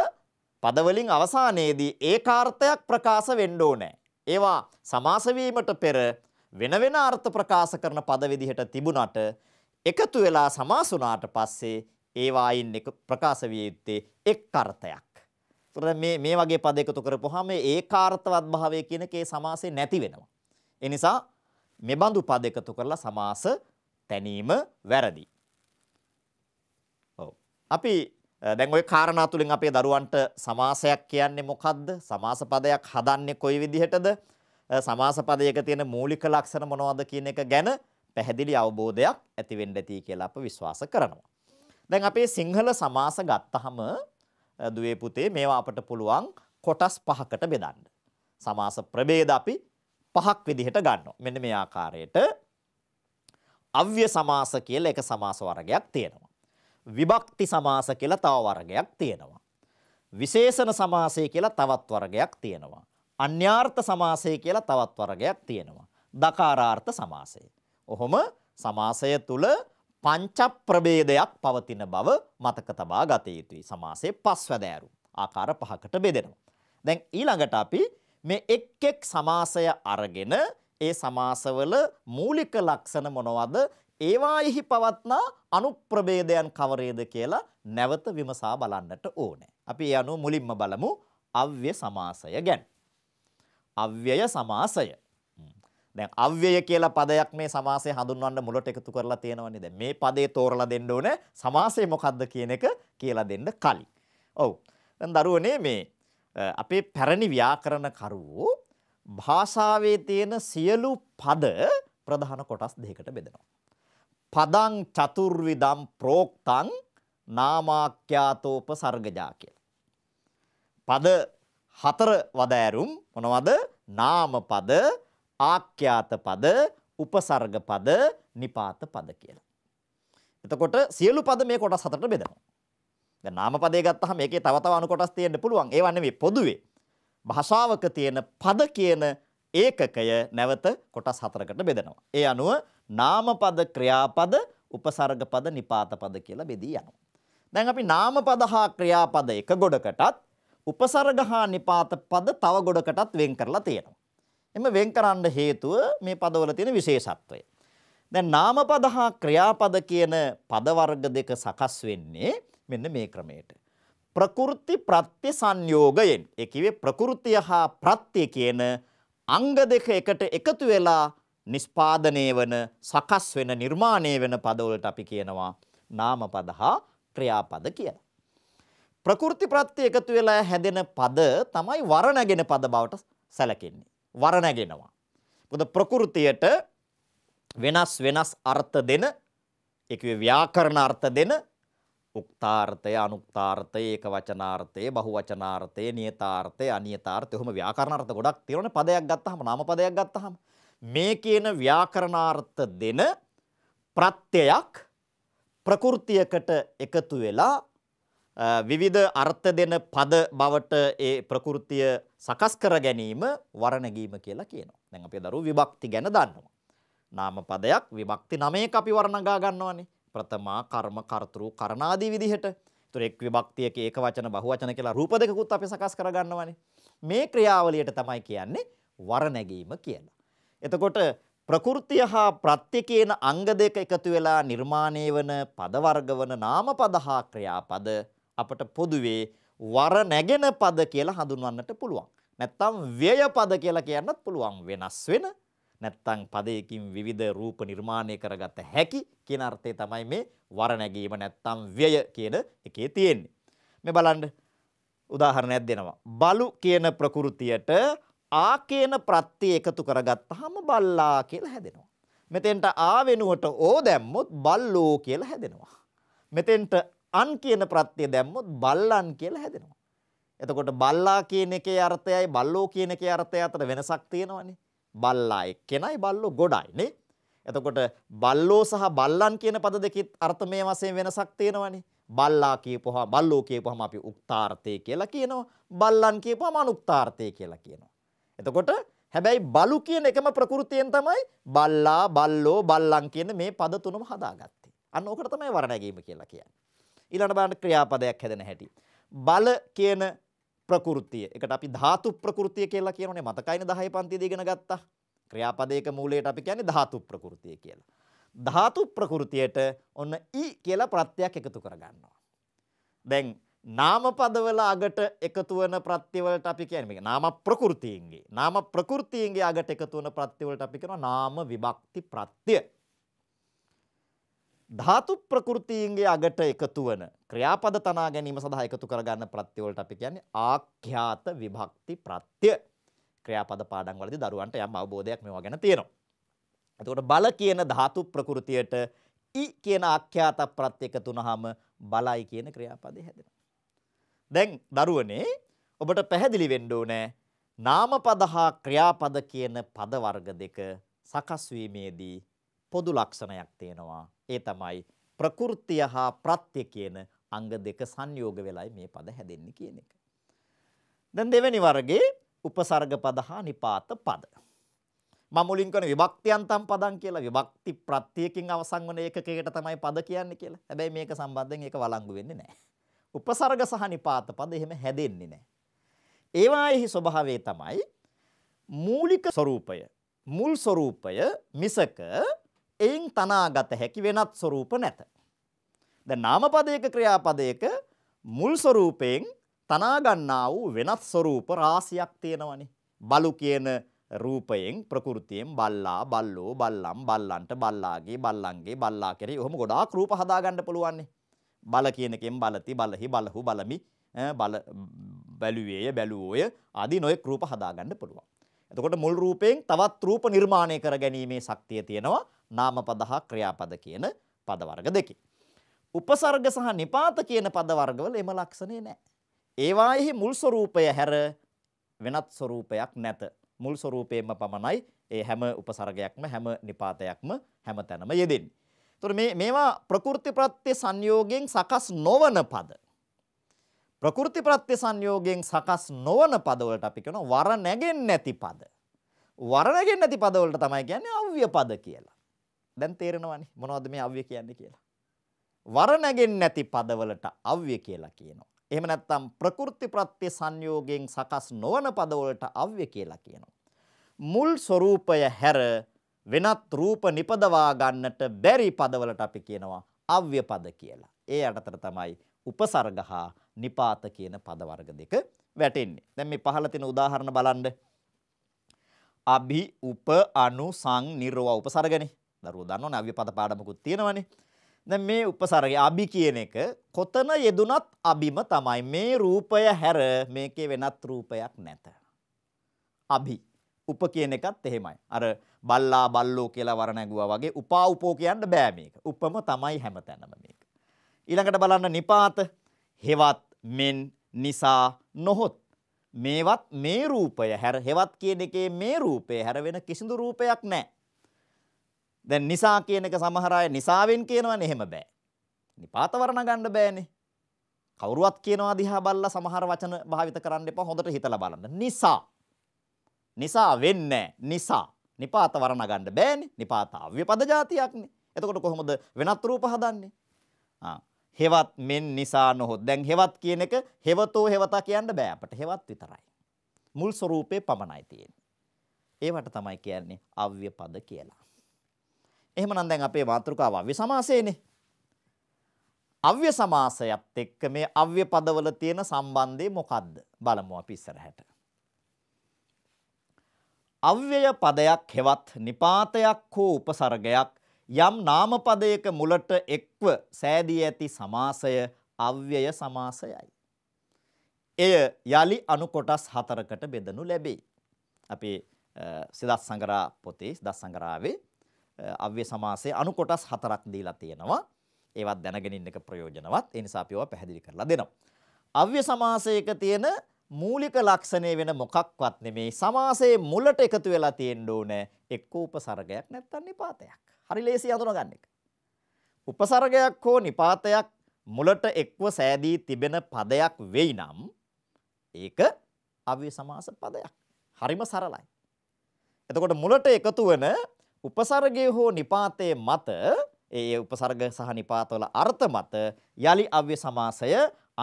පදවලින් අවසානයේදී ඒකාර්ථයක් ප්‍රකාශ වෙන්න ඕනේ. ඒවා සමාස වීමට පෙර වෙන වෙන අර්ථ ප්‍රකාශ කරන පද විදිහට තිබුණට එකතු වෙලා සමාසුණාට පස්සේ ඒවායින් එක ප්‍රකාශ විය යුත්තේ එක් අර්ථයක්. ඒතර මේ මේ වගේ පද එකතු කරපුවාම ඒකාර්ථවත් භාවය කියන කේ සමාසේ නැති වෙනවා. ඒ නිසා මෙබඳු පද එකතු කරලා සමාස තැනීම වැරදි. ඔව්. අපි දැන් ওই කාරණා තුලින් අපේ දරුවන්ට සමාසයක් කියන්නේ මොකද්ද? සමාස පදයක් හදන්නේ කොයි විදිහටද? සමාස පදයක තියෙන මූලික ලක්ෂණ මොනවද කියන එක ගැන පැහැදිලි අවබෝධයක් ඇති වෙන්න ඇති කියලා අප විශ්වාස කරනවා. දැන් අපේ සිංහල සමාස ගත්තහම දුවේ පුතේ මේවා අපට පුළුවන් කොටස් පහකට බෙදන්න. සමාස ප්‍රභේද අපි පහක් විදිහට ගන්නවා. මෙන්න මේ ආකාරයට අව්‍ය සමාස කියලා එක සමාස වර්ගයක් තියෙනවා. විභක්ති සමාස කියලා තව වර්ගයක් තියෙනවා. විශේෂණ සමාසය කියලා තවත් වර්ගයක් තියෙනවා. අන්‍යාර්ථ සමාසය කියලා තවත් වර්ගයක් තියෙනවා. දකාරාර්ථ සමාසය. ඔහොම සමාසය තුල පංචප්‍රභේදයක් පවතින බව මතක තබා ගත යුතුයි. සමාසයේ පස්වැදෑරුම් ආකාර පහකට බෙදෙනවා. දැන් ඊළඟට අපි මේ එක් එක් සමාසය අරගෙන ඒ සමාසවල මූලික ලක්ෂණ මොනවද? ඒවායිහි පවත්නා අනුප්‍රභේදයන් කවරේද කියලා නැවත විමසා බලන්නට ඕනේ. අපි ඒ අනුව මුලින්ම බලමු අව්‍ය සමාසය ගැන. අව්‍යය සමාසය දැන් අව්‍යය කියලා පදයක් මේ සමාසය හඳුන්වන්න මුලට එකතු කරලා තියෙනවනේ. දැන් මේ පදේ තෝරලා දෙන්න ඕන සමාසය මොකද්ද කියන එක කියලා දෙන්න කලින්. ඔව්. දැන් දරුවනේ මේ අපේ පැරණි ව්‍යාකරණ කරුවෝ භාෂාවේ තියෙන සියලු පද ප්‍රධාන කොටස් දෙකකට බෙදනවා. පදං චතුර්විදම් ප්‍රෝක්තං නාමාක්‍යාතෝප සර්ගජා කියලා. පද හතර වදෑරුම් මොනවද? නාම පද ආඛ්‍යාත පද, උපසර්ග පද, නිපාත පද කියලා. එතකොට සියලු පද මේ කොටස් හතරට බෙදෙනවා. දැන් නාම පදේ ගත්තහම ඒකේ තව තව අනු කොටස් තියෙන්න පුළුවන්. ඒවා නෙමෙයි පොදුවේ. භාෂාවක තියෙන පද කියන ඒකකය නැවත කොටස් හතරකට බෙදෙනවා. ඒ අනුව නාම පද, ක්‍රියාපද, උපසර්ග පද, නිපාත පද කියලා බෙදී යනවා. දැන් අපි නාම පද හා ක්‍රියාපද එක ගොඩකටත් උපසර්ග හා නිපාත පද තව ගොඩකටත් වෙන් කරලා තියෙනවා. එම වෙන් කරන්න හේතුව මේ පදවල තියෙන විශේෂත්වය. දැන් නාමපද හා ක්‍රියාපද කියන පද වර්ග දෙක සකස් වෙන්නේ මෙන්න මේ ක්‍රමයට. ප්‍රකෘති ප්‍රත්‍ය සංයෝගයෙන්. ඒ කිව්වේ ප්‍රകൃතිය හා ප්‍රත්‍ය කියන අංග දෙක එකට එකතු වෙලා නිස්පාදනය වන සකස් වෙන නිර්මාණය වෙන පදවලට අපි කියනවා නාමපද හා ක්‍රියාපද කියලා. ප්‍රකෘති ප්‍රත්‍ය එකතු වෙලා හැදෙන පද තමයි වර නැගෙන පද බවට සැලකෙන්නේ. වර නැගෙනවා. මොකද ප්‍රകൃතියට වෙනස් වෙනස් අර්ථ දෙන ඒ කියේ ව්‍යාකරණ අර්ථ දෙන උක්තාර්ථය අනුක්තාර්ථය ඒක වචනාර්ථය බහුවචනාර්ථය නියතාර්ථය අනියතාර්ථය ඔහොම ව්‍යාකරණ අර්ථ ගොඩක් තියෙනවනේ පදයක් ගත්තාම නාම පදයක් ගත්තාම මේ කියන ව්‍යාකරණාර්ථ දෙන ප්‍රත්‍යයක් ප්‍රകൃතියකට එකතු වෙලා විවිධ අර්ථ දෙන පද බවට ඒ ප්‍රകൃතිය සකස් කර ගැනීම වර්ණගීම කියලා කියනවා. දැන් අපේ දරුවෝ විභක්ති ගැන දන්නවා. නාම පදයක් විභක්ති නමයක අපි වර්ණගා ගන්නවානේ. ප්‍රථමා කර්ම කර්තෘ කරණාදී විදිහට. ඒතර එක් විභක්තියක ඒක වචන බහුවචන කියලා රූප දෙකකුත් අපි සකස් කර ගන්නවානේ. මේ ක්‍රියාවලියට තමයි කියන්නේ වර්ණගීම කියලා. එතකොට ප්‍රකෘතිය හා ප්‍රත්‍ය කියන අංග දෙක එකතු වෙලා නිර්මාණය වන පද වර්ග වන නාම පද හා ක්‍රියාපද අපට පොදුවේ වර නැගෙන පද කියලා හඳුන්වන්නට පුළුවන්. නැත්තම් ව්‍යය පද කියලා කියන්නත් පුළුවන්. වෙනස් වෙන නැත්තම් පදයකින් විවිධ රූප නිර්මාණය කරගත හැකි කියන අර්ථය තමයි මේ වර නැගීම නැත්තම් ව්‍යය කියන එකේ තියෙන්නේ. මේ බලන්න උදාහරණයක් දෙනවා. බලු කියන ප්‍රകൃතියට ආ කියන ප්‍රත්‍ය එකතු කරගත්තාම බල්ලා කියලා හැදෙනවා. මෙතෙන්ට ආ වෙනුවට ඕ දැම්මොත් බල්ලෝ කියලා හැදෙනවා. මෙතෙන්ට අන් කියන ප්‍රත්‍ය දැම්මොත් බල්ලන් කියලා හැදෙනවා. එතකොට බල්ලා කියන එකේ අර්ථයයි බල්ලෝ කියන එකේ අර්ථය අතර වෙනසක් තියෙනවනේ. බල්ලා එක්කෙනයි බල්ලෝ ගොඩයි නේ. එතකොට බල්ලෝ සහ බල්ලන් කියන පද දෙකෙත් අර්ථමය වශයෙන් වෙනසක් තියෙනවනේ. බල්ලා කියපුවාම බල්ලෝ කියපුවාම අපි උක්තාර්ථය කියලා කියනවා. බල්ලන් කියපුවාම අනුක්තාර්ථය කියලා කියනවා. එතකොට හැබැයි බලු කියන එකම ප්‍රകൃතියෙන් තමයි බල්ලා බල්ලෝ බල්ලන් කියන මේ පද තුනම හදාගත්තේ. අන්න ඕකට තමයි වර්ණ නැගීම කියලා කියන්නේ. ඊළඟ බලන්න ක්‍රියාපදයක් හැදෙන හැටි. බල කියන ප්‍රകൃතිය. ඒකට අපි ධාතු ප්‍රകൃතිය කියලා කියනෝනේ මතකයිනේ 10 පන්තියේදී ඉගෙන ගත්තා. ක්‍රියාපදයක මූලයට අපි කියන්නේ ධාතු ප්‍රകൃතිය කියලා. ධාතු ප්‍රകൃතියට ඔන්න ඊ කියලා ප්‍රත්‍යයක් එකතු කරගන්නවා. දැන් නාම පදවල අගට එකතු වෙන ප්‍රත්‍යවලට අපි කියන්නේ මේක නාම ප්‍රകൃතියන්ගේ නාම ප්‍රകൃතියන්ගේ අගට එකතු වෙන ප්‍රත්‍යවලට අපි කියනවා නාම විභක්ති ප්‍රත්‍ය ධාතු ප්‍රකෘතීන්ගේ අගට එකතු වන ක්‍රියාපද තනා ගැනීම සඳහා එකතු කරගන්න ප්‍රත්‍ය වලට අපි කියන්නේ ආඛ්‍යාත විභක්ති ප්‍රත්‍ය. ක්‍රියාපද පාඩම් වලදී දරුවන්ට යම් අවබෝධයක් මේවා ගැන තියෙනවා. එතකොට බල කියන ධාතු ප්‍රකෘතියට ඉ කියන ආඛ්‍යාත ප්‍රත්‍ය එකතු වුනහම බලයි කියන ක්‍රියාපදේ හැදෙනවා. දැන් දරුවනේ ඔබට පැහැදිලි වෙන්න ඕනේ නාමපද හා ක්‍රියාපද කියන පද වර්ග දෙක සකස් වීමේදී පොදු ලක්ෂණයක් තියෙනවා ඒ තමයි ප්‍රකෘතිය හා ප්‍රත්‍ය කියන අංග දෙක සංයෝග වෙලයි මේ පද හැදෙන්නේ කියන එක. දැන් දෙවෙනි වර්ගයේ උපසර්ග පද හා නිපාත පද. මම මුලින් කරන විභක්තියන්තම් පදම් කියලා විභක්ති ප්‍රත්‍යයකින් අවසන් වන ඒකකයකට තමයි පද කියන්නේ කියලා. හැබැයි මේක සම්බන්ධයෙන් ඒක වළංගු වෙන්නේ නැහැ. උපසර්ග සහ නිපාත පද එහෙම හැදෙන්නේ නැහැ. ඒවායෙහි ස්වභාවය තමයි මූලික ස්වરૂපය මුල් ස්වરૂපය මිසක එයින් තනාගත හැකි වෙනත් ස්වરૂප නැත. දැන් නාමපදයක ක්‍රියාපදයක මුල් ස්වરૂපයෙන් තනා ගන්නා වූ වෙනත් ස්වરૂප රාශියක් තියෙනවනේ. බලු කියන රූපයෙන් ප්‍රകൃතියෙන් බල්ලා බල්ලෝ බල්ලම් බල්ලන්ට බල්ලාගේ බල්ලන්ගේ බල්ලා කරේ ඔහොම ගොඩාක් රූප හදා ගන්න පුළුවන්නේ. බල කියන එකෙන් බලති බලහි බලහු බලමි බල බැලුවේය බැලුවෝය ආදී නොයෙක් රූප හදා ගන්න පුළුවන්. එතකොට මුල් රූපයෙන් තවත් රූප නිර්මාණය කර ගැනීමේ ශක්තිය තියෙනවා. නාමපද හා ක්‍රියාපද කියන පද වර්ග දෙකේ. උපසර්ග සහ නිපාත කියන පද වර්ගවල එම ලක්ෂණේ නැහැ. ඒවායෙහි මුල් ස්වરૂපය හැර වෙනත් ස්වરૂපයක් නැත. මුල් ස්වરૂපයෙන්ම පමණයි ඒ හැම උපසර්ගයක්ම හැම නිපාතයක්ම හැම තැනම යෙදෙන්නේ. එතකොට මේ මේවා ප්‍රකෘති ප්‍රත්‍ය සංයෝගයෙන් සකස් නොවන පද. ප්‍රකෘති ප්‍රත්‍ය සංයෝගයෙන් සකස් නොවන පදවලට අපි කියනවා වර නැගෙන්නේ නැති පද. වර නැගෙන්නේ නැති පදවලට තමයි කියන්නේ අව්‍ය පද කියලා. දැන් තේරෙනවානේ මොනවද මේ අව්‍ය කියන්නේ කියලා. වර නැගෙන්නේ නැති පදවලට අව්‍ය කියලා කියනවා. එහෙම නැත්නම් ප්‍රකෘති ප්‍රත්‍ය සංයෝගයෙන් සකස් නොවන පදවලට අව්‍ය කියලා කියනවා. මුල් ස්වરૂපය හැර වෙනත් රූප නිපදවා ගන්නට බැරි පදවලට අපි කියනවා අව්‍ය පද කියලා. ඒ යටතර තමයි උපසර්ග හා නිපාත කියන පද වර්ග දෙක වැටෙන්නේ. දැන් මේ පහළ තියෙන උදාහරණ බලන්න. අභි උප අනු සං නිර්ව උපසර්ගනේ. දරුවෝ දන්නවනේ අව්‍යපද පාඩමකුත් තියෙනවනේ. දැන් මේ උපසර්ගය අභි කියන එක කොතන යෙදුනත් අභිම තමයි. මේ රූපය හැර මේකේ වෙනත් රූපයක් නැත. අභි උප කියන එකත් එහෙමයි. අර බල්ලා බල්ලෝ කියලා වර නැගුවා වගේ උපා උපෝ කියන්න බෑ මේක. උපම තමයි හැමතැනම මේක. ඊළඟට බලන්න නිපාත හෙවත් මෙන් නිසා නොහොත් මේවත් මේ රූපය හැර හෙවත් කියන එකේ මේ රූපය හැර වෙන කිසිදු රූපයක් නැහැ. දැන් නිසා කියන එක සමහර අය නිසාවෙන් කියනවනේ එහෙම බෑ. නිපාත වර්ණගන්න බෑනේ. කවුරුවත් කියනවා දිහා බල්ලා සමහර වචන භාවිත කරන්න එපා හොඳට හිතලා බලන්න. නිසා. නිසා වෙන්නේ නිසා. නිපාත වර්ණගන්න බෑනේ. නිපාත අව්‍ය පද જાතියක්නේ. එතකොට කොහොමද වෙනත් රූප හදන්නේ? ආ. හෙවත් මෙන් නිසා නොහොත්. දැන් හෙවත් කියන එක හෙවතෝ හෙවතා කියන්න බෑ අපට. හෙවත් විතරයි. මුල් ස්වરૂපේ පමණයි තියෙන්නේ. ඒවට තමයි කියන්නේ අව්‍ය පද කියලා. එහෙමනම් දැන් අපේ මාතෘකාව අව්‍ය සමාසයනේ. අව්‍ය සමාසයත් එක්ක මේ අව්‍ය පදවල තියෙන සම්බන්ධය මොකද්ද? බලමු අපි ඉස්සරහට. අව්‍යය පදයක් හෙවත් නිපාතයක් හෝ උපසර්ගයක් යම් නාමපදයක මුලට එක්ව සෑදී ඇති සමාසය අව්‍යය සමාසයයි. එය යලි අනු කොටස් හතරකට බෙදනු ලැබේ. අපේ සිදස් සංගරා පොතේ සිදස් සංගරාවේ අව්‍ය සමාසයේ අනු කොටස් හතරක් දීලා තියෙනවා. ඒවත් දැනගෙන ඉන්න එක ප්‍රයෝජනවත්. ඒ නිසා අපි ඒවා පැහැදිලි කරලා දෙනවා. අව්‍ය සමාසයක තියෙන මූලික ලක්ෂණය වෙන මොකක්වත් නෙමේ සමාසයේ මුලට එකතු වෙලා තියෙන්න ඕනේ එක්ක උපසර්ගයක් නැත්නම් නිපාතයක්. හරි ලේසි හඳුනගන්න එක. උපසර්ගයක් හෝ නිපාතයක් මුලට එක්ව සෑදී තිබෙන පදයක් වෙයි නම් ඒක අව්‍ය සමාස පදයක්. හරිම සරලයි. එතකොට මුලට එකතු වෙන උපසර්ගය හෝ නිපාතයේ මත ඒ උපසර්ග සහ නිපාතවල අර්ථ මත යලි අව්‍ය සමාසය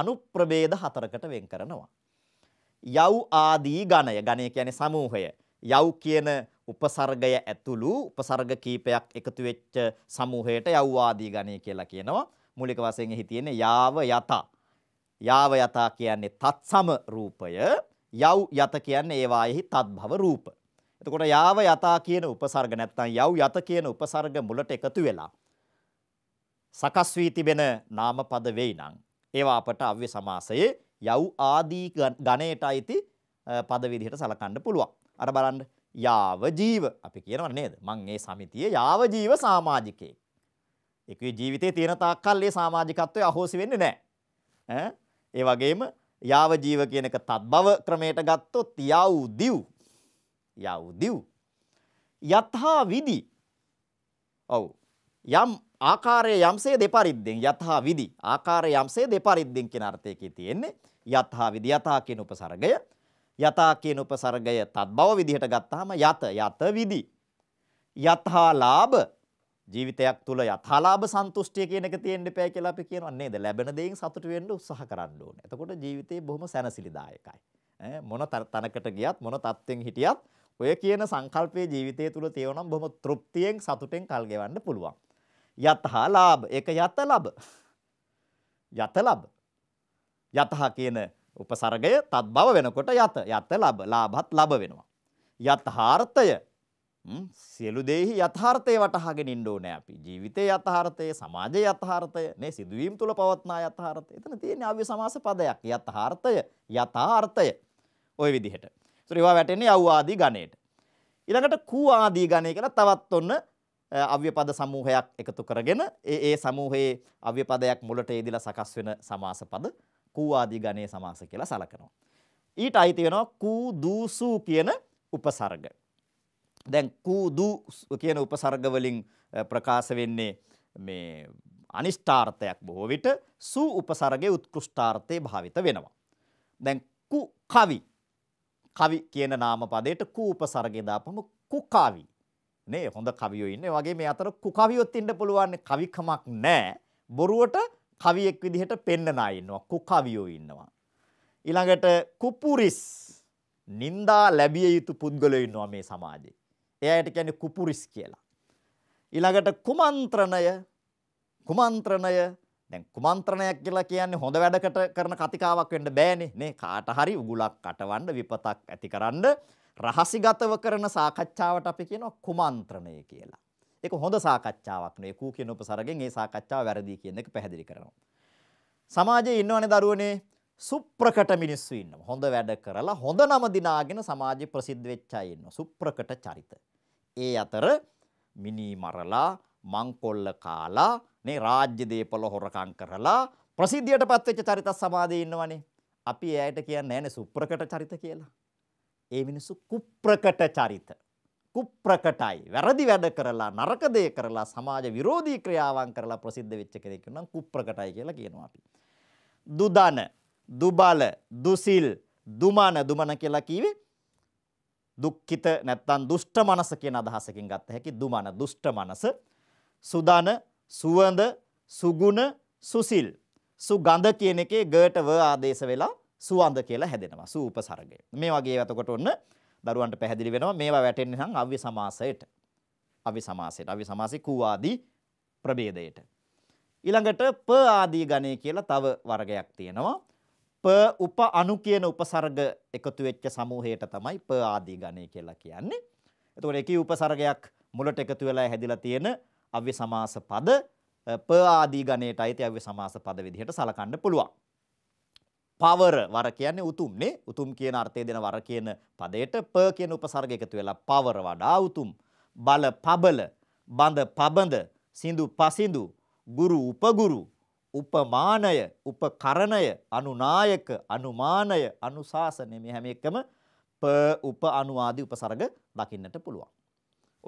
අනුප්‍රභේද හතරකට වෙන් කරනවා. යව් ආදී ගණය ගණය කියන්නේ සමූහය. යව් කියන උපසර්ගය ඇතුළු උපසර්ග කීපයක් එකතු වෙච්ච සමූහයට යව් ආදී ගණය කියලා කියනවා. මූලික වශයෙන් එහි තියෙන යාව යත. යාව යත කියන්නේ තත්සම රූපය. යව් යත කියන්නේ ඒවායෙහි තත්භව රූපය. එතකොට යාව යතා කියන උපසර්ග නැත්නම් යව් යත කියන උපසර්ග මුලට එකතු වෙලා සකස් වී තිබෙන නාම පද වෙයි නම් ඒවා අපට අව්‍ය සමාසයේ යව් ආදී ගණයට අයිති පද විදිහට සලකන්න පුළුවන්. අර බලන්න යාව ජීව අපි කියනවා නේද? මං මේ සමිතියේ යාව ජීව සමාජිකයෙක්. ඒකේ ජීවිතේ තියෙන තාක්කල් මේ සමාජිකත්වයේ අහෝසි වෙන්නේ නැහැ. ඈ ඒ වගේම යාව ජීව කියන එක තත්බව ක්‍රමයට ගත්තොත් යව් දිව් යවුදිව්. යත්හා විදි. ඔව්. යම් ආකාරය යම්සේ දෙපරිද්දෙන් යත්හා විදි. ආකාරය යම්සේ දෙපරිද්දෙන් කියන අර්ථයකේ තියෙන්නේ යත්හා විදි යතා කියන උපසර්ගය. යතා කියන උපසර්ගය තත්බව විදිහට ගත්තාම යත යත විදි. යත්හා ලාභ ජීවිතයක් තුළ යථාලාභ සන්තුෂ්ටිය කියන එක තියෙන්න එපා කියලා අපි කියනවා නේද? ලැබෙන දෙයින් සතුටු වෙන්න උත්සාහ කරන්න ඕනේ. එතකොට ජීවිතේ බොහොම සැනසිලිදායකයි. මොන තනකට ගියත් මොන තත්ත්වෙන් හිටියත් ඔය කියන සංකල්පයේ ජීවිතය තුළ තියෙනවා බොහොම තෘප්තියෙන් සතුටෙන් කල් ගෙවන්න පුළුවන්. යතහා ලාභ ඒක යත ලාභ. යත ලාභ. යතහා කියන උපසර්ගය තත්බව වෙනකොට යත යත ලාභ ලාභත් ලාභ වෙනවා. යථාර්ථය සියලු දේහි යථාර්ථය වටහාගෙන ඉන්න ඕනේ අපි. ජීවිතයේ යථාර්ථය, සමාජයේ යථාර්ථය, මේ සිදුවීම් තුල පවත්නා යථාර්ථය. එතන තියෙන අව්‍ය සමාස පදයක්. යථාර්ථය, යථාර්ථය. ওই විදිහට. ඒතර ඒවා වැටෙන්නේ අව් ආදී ගණයට. ඊළඟට කූ ආදී ගණය කියලා තවත් ඔන්න අව්‍යපද සමූහයක් එකතු කරගෙන ඒ ඒ සමූහයේ අව්‍යපදයක් මුලට යෙදিলা සකස් වෙන සමාස පද කූ ආදී ගණයේ සමාස කියලා සලකනවා. ඊට අයිති වෙනවා කූ දූසු කියන උපසර්ග. දැන් කූ දු කියන උපසර්ග වලින් ප්‍රකාශ වෙන්නේ මේ අනිෂ්ඨාර්ථයක් බොහෝ විට සු උපසර්ගයේ උත්කෘෂ්ඨාර්ථේ භාවිත වෙනවා. දැන් කු කවි කවි කියන නාම පදයට කූප සර්ගේ දාපම කුකවි. නේ හොඳ කවියෝ ඉන්නේ. වගේ මේ අතර කුකවියොත් ඉන්න පුළුවන් කවිකමක් නැහැ. බොරුවට කවියෙක් විදිහට පෙන්නන අය ඉන්නවා. කුකවියෝ ඉන්නවා. ඊළඟට කුපුරිස් නින්දා ලැබිය යුතු පුද්ගලයෝ ඉන්නවා මේ සමාජයේ. එයාට කියන්නේ කුපුරිස් කියලා. ඊළඟට කුමන්ත්‍රණය කුමන්ත්‍රණය දැන් කුමන්ත්‍රණයක් කියලා කියන්නේ හොඳ වැඩකට කරන කතිකාවක් වෙන්න බෑනේ නේ කාට හරි උගුලක් කටවන්න විපතක් ඇතිකරන්න රහසිගතව කරන සාකච්ඡාවට අපි කියනවා කුමන්ත්‍රණය කියලා. ඒක හොඳ සාකච්ඡාවක් නෙවෙයි කූ කියන උපසර්ගෙන් ඒ සාකච්ඡාව වැරදි කියන එක පැහැදිලි කරනවා. සමාජයේ ඉන්නවනේ දරුවනේ සුප්‍රකට මිනිස්සු ඉන්නවා. හොඳ වැඩ කරලා හොඳ නම දිනාගෙන සමාජේ ප්‍රසිද්ධ වෙච්ච අය ඉන්නවා. සුප්‍රකට චරිත. ඒ අතර මිනි මරලා මංකොල්ල කාලා මේ රාජ්‍ය දේපල හොරකම් කරලා ප්‍රසිද්ධියටපත් වෙච්ච චරිත සමාදේ ඉන්නවනේ. අපි එයාට කියන්නේ නැහැනේ සුප්‍රකට චරිත කියලා. ඒ මිනිස්සු කුප්‍රකට චරිත. කුප්‍රකටයි. වැරදි වැඩ කරලා නරක දේ කරලා සමාජ විරෝධී ක්‍රියාවන් කරලා ප්‍රසිද්ධ වෙච්ච කෙනෙක් නම් කුප්‍රකටයි කියලා කියනවා අපි. දුදන, දුබල, දුසිල්, දුමන දුමන කියලා කිව්වේ දුක්ඛිත නැත්නම් දුෂ්ට මනස කියන අදහසකින් ගත්ත හැකි දුමන දුෂ්ට මනස සුදන, සුවඳ, සුගුණ, සුසිල්. සුගඳ කියන එකේ ගට ව ආදේශ වෙලා සුවඳ කියලා හැදෙනවා. සූපසර්ගය. මේ වගේ එතකොට ඔන්න දරුවන්ට පැහැදිලි වෙනවා මේවා වැටෙන්නේ නම් අව්‍ය සමාසයට. අව්‍ය සමාසයට. අව්‍ය සමාසයේ කූ ආදී ප්‍රභේදයට. ඊළඟට ප ආදී ගණය කියලා තව වර්ගයක් තියෙනවා. ප උප අණු කියන උපසර්ග එකතු වෙච්ච සමූහයට තමයි ප ආදී ගණය කියලා කියන්නේ. එතකොට එකී උපසර්ගයක් මුලට එකතු වෙලා හැදිලා තියෙන අව්‍ය සමාස පද ප ආදී ගණයට අයිති අව්‍ය සමාස පද විදිහට සලකන්න පුළුවන්. පවර වර කියන්නේ උතුම්නේ උතුම් කියන අර්ථය දෙන වර කියන පදයට ප කියන උපසර්ග එකතු වෙලා පවර වඩා උතුම් බල පබල බඳ පබඳ සිඳු පසිඳු ගුරු උපගුරු උපමානය උපකරණය අනුනායක අනුමානය අනුශාසනය මේ හැම එකම ප උප අනුවාදී උපසර්ග දකින්නට පුළුවන්.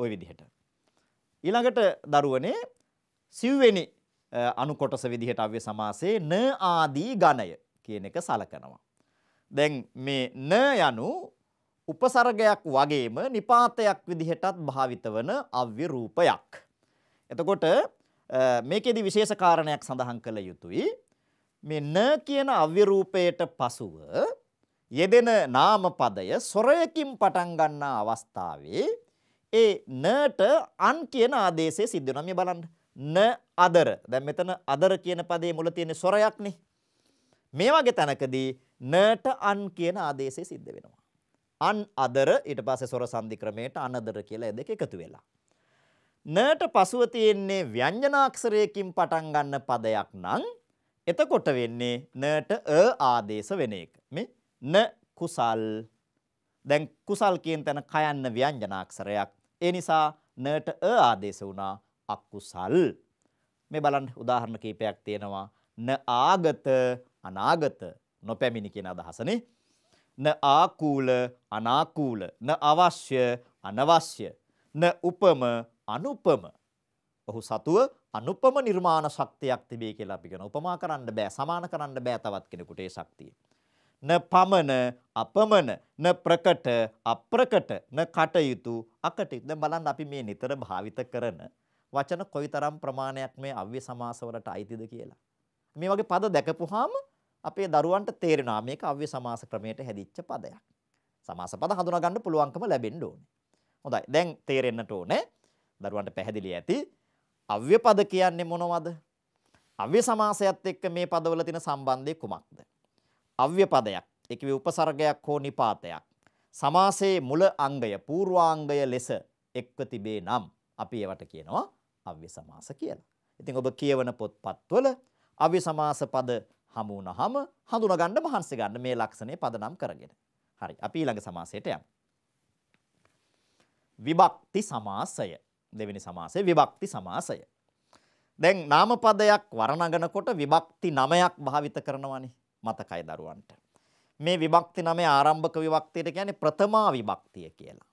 ওই විදිහට ඊළඟට දරුවනේ සිව්වෙනි අනුකොටස විදිහට අව්‍ය සමාසයේ න ආදී ගණය කියන එක සලකනවා. දැන් මේ න යනු උපසර්ගයක් වගේම නිපාතයක් විදිහටත් භාවිත වන අව්‍ය රූපයක්. එතකොට මේකෙදි විශේෂ කාරණයක් සඳහන් කළ යුතුයි. මේ න කියන අව්‍ය රූපයට පසුව යෙදෙන නාම පදය සොරයකින් පටන් ගන්නා අවස්ථාවේ ඒ නට අන් කියන ආදේශය සිද්ධ වෙනවා. මේ බලන්න. න අදර. දැන් මෙතන අදර කියන පදේ මුල තියෙන ස්වරයක්නේ. මේ වගේ තැනකදී නට අන් කියන ආදේශය සිද්ධ වෙනවා. අන් අදර ඊට පස්සේ ස්වර සංදි ක්‍රමයට අනදර කියලා දෙක එකතු වෙලා. නට පසුව තියෙන්නේ ව්‍යංජනාක්ෂරයකින් පටන් ගන්න පදයක් නම් එතකොට වෙන්නේ නට අ ආදේශ වෙන එක. මේ න කුසල් දැන් කුසල් කියන තැන කයන්න ව්‍යංජනාක්ෂරයක් ඒ නිසා නට අ ආදේශ වුණා අකුසල්. මේ බලන්න උදාහරණ කීපයක් තියෙනවා. න ආගත අනාගත නොපැමිණි කියන අදහසනේ. න ආකූල අනාකූල න අවශ්‍ය අනවශ්‍ය න උපම අනුපම ඔහු සතුව අනුපම නිර්මාණ ශක්තියක් තිබේ කියලා අපි කියන උපමා කරන්න බෑ සමාන කරන්න බෑ තවත් කෙනෙකුට ඒ ශක්තිය. න පමන අපමණ න ප්‍රකට අප්‍රකට න කටයුතු අකටයුතු. දැන් බලන්න අපි මේ නිතර භාවිත කරන වචන කොයිතරම් ප්‍රමාණයක් මේ අව්‍ය සමාස වලට අයිතිද කියලා. මේ වගේ පද දැකපුවාම අපේ දරුවන්ට තේරෙනවා මේක අව්‍ය සමාස ක්‍රමයට හැදිච්ච පදයක්. සමාස පද හඳුනා ගන්න පුළුවන්කම ලැබෙන්න ඕනේ. හොඳයි. දැන් තේරෙන්නට ඕනේ. දරුවන්ට පැහැදිලි ඇති. අව්‍ය පද කියන්නේ මොනවද? අව්‍ය සමාසයත් එක්ක මේ පදවල තියෙන සම්බන්ධය කුමක්ද? අව්‍යපදයක්. ඒ කිවි උපසර්ගයක් හෝ නිපාතයක්. සමාසයේ මුල අංගය පූර්වාංගය ලෙස එක්ව තිබේ නම් අපි ඒවට කියනවා අව්‍ය සමාස කියලා. ඉතින් ඔබ කියවන පොත්පත්වල අව්‍ය සමාස පද හමු වුණාම හඳුනා ගන්න මහන්සි ගන්න මේ ලක්ෂණය පදනම් කරගෙන. හරි. අපි ඊළඟ සමාසයට යමු. විභක්ති සමාසය. දෙවෙනි සමාසය විභක්ති සමාසය. දැන් නාම පදයක් වර්ණනකොට විභක්ති නමයක් භාවිත කරනවානේ. මතකයි දරුවන්ට. මේ විභක්ති නමේ ආරම්භක විභක්තියට කියන්නේ ප්‍රථමා විභක්තිය කියලා.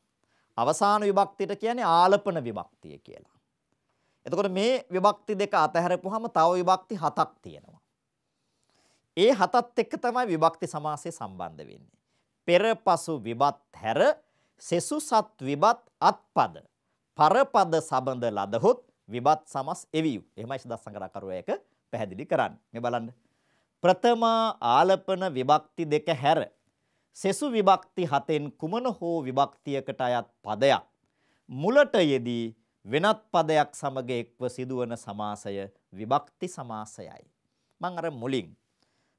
අවසාන විභක්තියට කියන්නේ ආලපන විභක්තිය කියලා. එතකොට මේ විභක්ති දෙක අතහැරපුවාම තව විභක්ති හතක් තියෙනවා. ඒ හතත් එක්ක තමයි විභක්ති සමාසය සම්බන්ධ වෙන්නේ. පෙරපසු විභත් හැර සෙසුසත් විභත් අත්පද පරපද සබඳ ලදහොත් විභත් සමස් එවියු. එහෙමයි දස්සංගරකරුවා එක පැහැදිලි කරන්නේ. මේ බලන්න ප්‍රථමා ආලපන විභක්ති දෙක හැර සෙසු විභක්ති හතෙන් කුමන හෝ විභක්තියකට අයත් පදයක් මුලට යෙදී වෙනත් පදයක් සමග එක්ව සිදුවන සමාසය විභක්ති සමාසයයි. මං අර මුලින්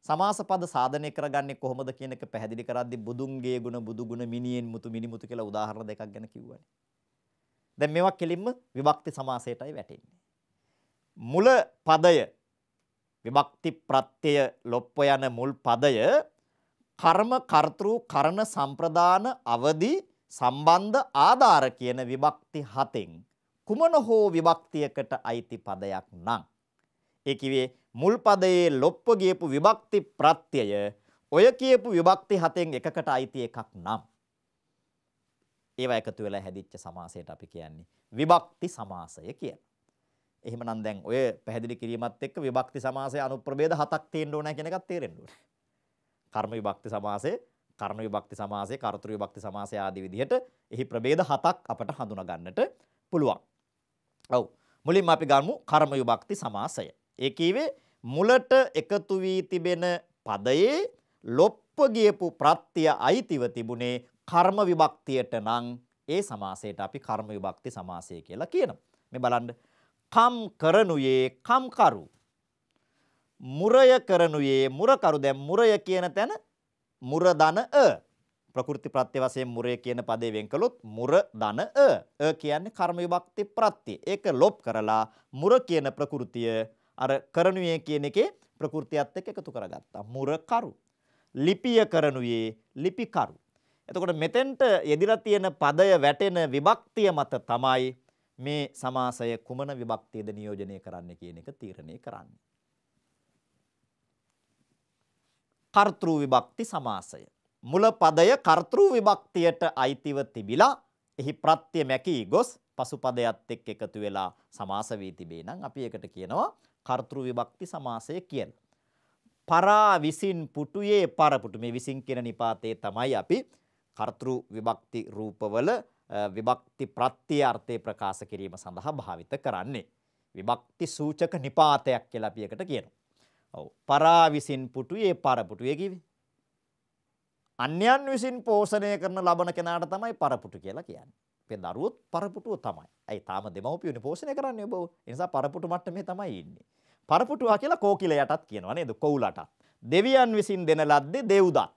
සමාස පද සාධනය කරගන්නේ කොහොමද කියන එක පැහැදිලි කරද්දී බුදුන්ගේ ගුණ බුදු ගුණ මිනියෙන් මුතු මිනිමුතු කියලා උදාහරණ දෙකක් ගැන කිව්වනේ. දැන් මේවා කෙලින්ම විභක්ති සමාසයටයි වැටෙන්නේ. මුල පදය විභක්ති ප්‍රත්‍ය ලොප්ප යන මුල් පදය කර්ම කර්තෘ කරන සම්ප්‍රදාන අවදි සම්බන්ධ ආධාර කියන විභක්ති හතෙන් කුමන හෝ විභක්තියකට අයිති පදයක් නම් ඒ කිවේ මුල් පදයේ ලොප්ප ගියපු විභක්ති ප්‍රත්‍යය ඔය කියපු විභක්ති හතෙන් එකකට අයිති එකක් නම් ඒවා එකතු වෙලා හැදිච්ච සමාසයට අපි කියන්නේ විභක්ති සමාසය කියලා එහෙමනම් දැන් ඔය පැහැදිලි කිරීමත් එක්ක විභක්ති සමාසයේ අනුප්‍රභේද හතක් තියෙන්න ඕන කියන එකත් තේරෙන්න ඕනේ. කර්ම විභක්ති සමාසයේ, කර්ණ විභක්ති සමාසයේ, කර්තෘ විභක්ති සමාසයේ ආදී විදිහට එහි ප්‍රභේද හතක් අපට හඳුනා ගන්නට පුළුවන්. ඔව්. මුලින්ම අපි ගමු කර්ම විභක්ති සමාසය. ඒ කියවේ මුලට එකතු වී තිබෙන පදයේ ලොප්ප ගියපු ප්‍රත්‍ය අයිතිව තිබුණේ කර්ම විභක්තියට නම් ඒ සමාසයට අපි කර්ම විභක්ති සමාසය කියලා කියනවා. මේ බලන්න කම් කරනුයේ කම්කරු මුරය කරනුයේ මුරකරු දැන් මුරය කියන තැන මුරදන අ ප්‍රකෘති ප්‍රත්‍ය වශයෙන් මුරය කියන පදේ වෙන් කළොත් මුරදන අ අ කියන්නේ කර්ම විභක්ති ප්‍රත්‍ය ඒක ලොප් කරලා මුර කියන ප්‍රകൃතිය අර කරනුයේ කියන එකේ ප්‍රകൃතියත් එක්ක එකතු කරගත්තා මුරකරු ලිපිය කරනුයේ ලිපිකරු එතකොට මෙතෙන්ට යෙදිලා තියෙන පදය වැටෙන විභක්තිය මත තමයි මේ සමාසය කුමන විභක්තියද නියෝජනය කරන්න කියන එක තීරණය කරන්නේ. කර්තෘ විභක්ති සමාසය. මුල පදය කර්තෘ විභක්තියට අයිතිව තිබිලා එහි ප්‍රත්‍ය මැකී ගොස් පසු පදයත් එක්ක එකතු වෙලා සමාස වී තිබේ නම් අපි ඒකට කියනවා කර්තෘ විභක්ති සමාසය කියලා. පරා විසින් පුටුයේ පරපුටු මේ විසින් කියන නිපාතේ තමයි අපි කර්තෘ විභක්ති රූපවල විභක්ති ප්‍රත්‍ය අර්ථය ප්‍රකාශ කිරීම සඳහා භාවිත කරන්නේ. විභක්ති සූචක නිපාතයක් කියලා අපි එකට කියනවා. ඔව්. පරා විසින් පුටුවේ පරපුටුවේ කිව්වේ. අන්‍යයන් විසින් පෝෂණය කරන ලබන කෙනාට තමයි පරපුටු කියලා කියන්නේ. අපේ දරුවොත් පරපුටුව තමයි. ඇයි තාම දෙමව්පියෝනේ පෝෂණය කරන්නේ ඔබ. ඒ නිසා පරපුටු මට්ටමේ තමයි ඉන්නේ. පරපුටුවා කියලා කෝකිලයටත් කියනවා නේද? කොවුලටත්. දෙවියන් විසින් දෙන ලද්දේ දෙව්දත්.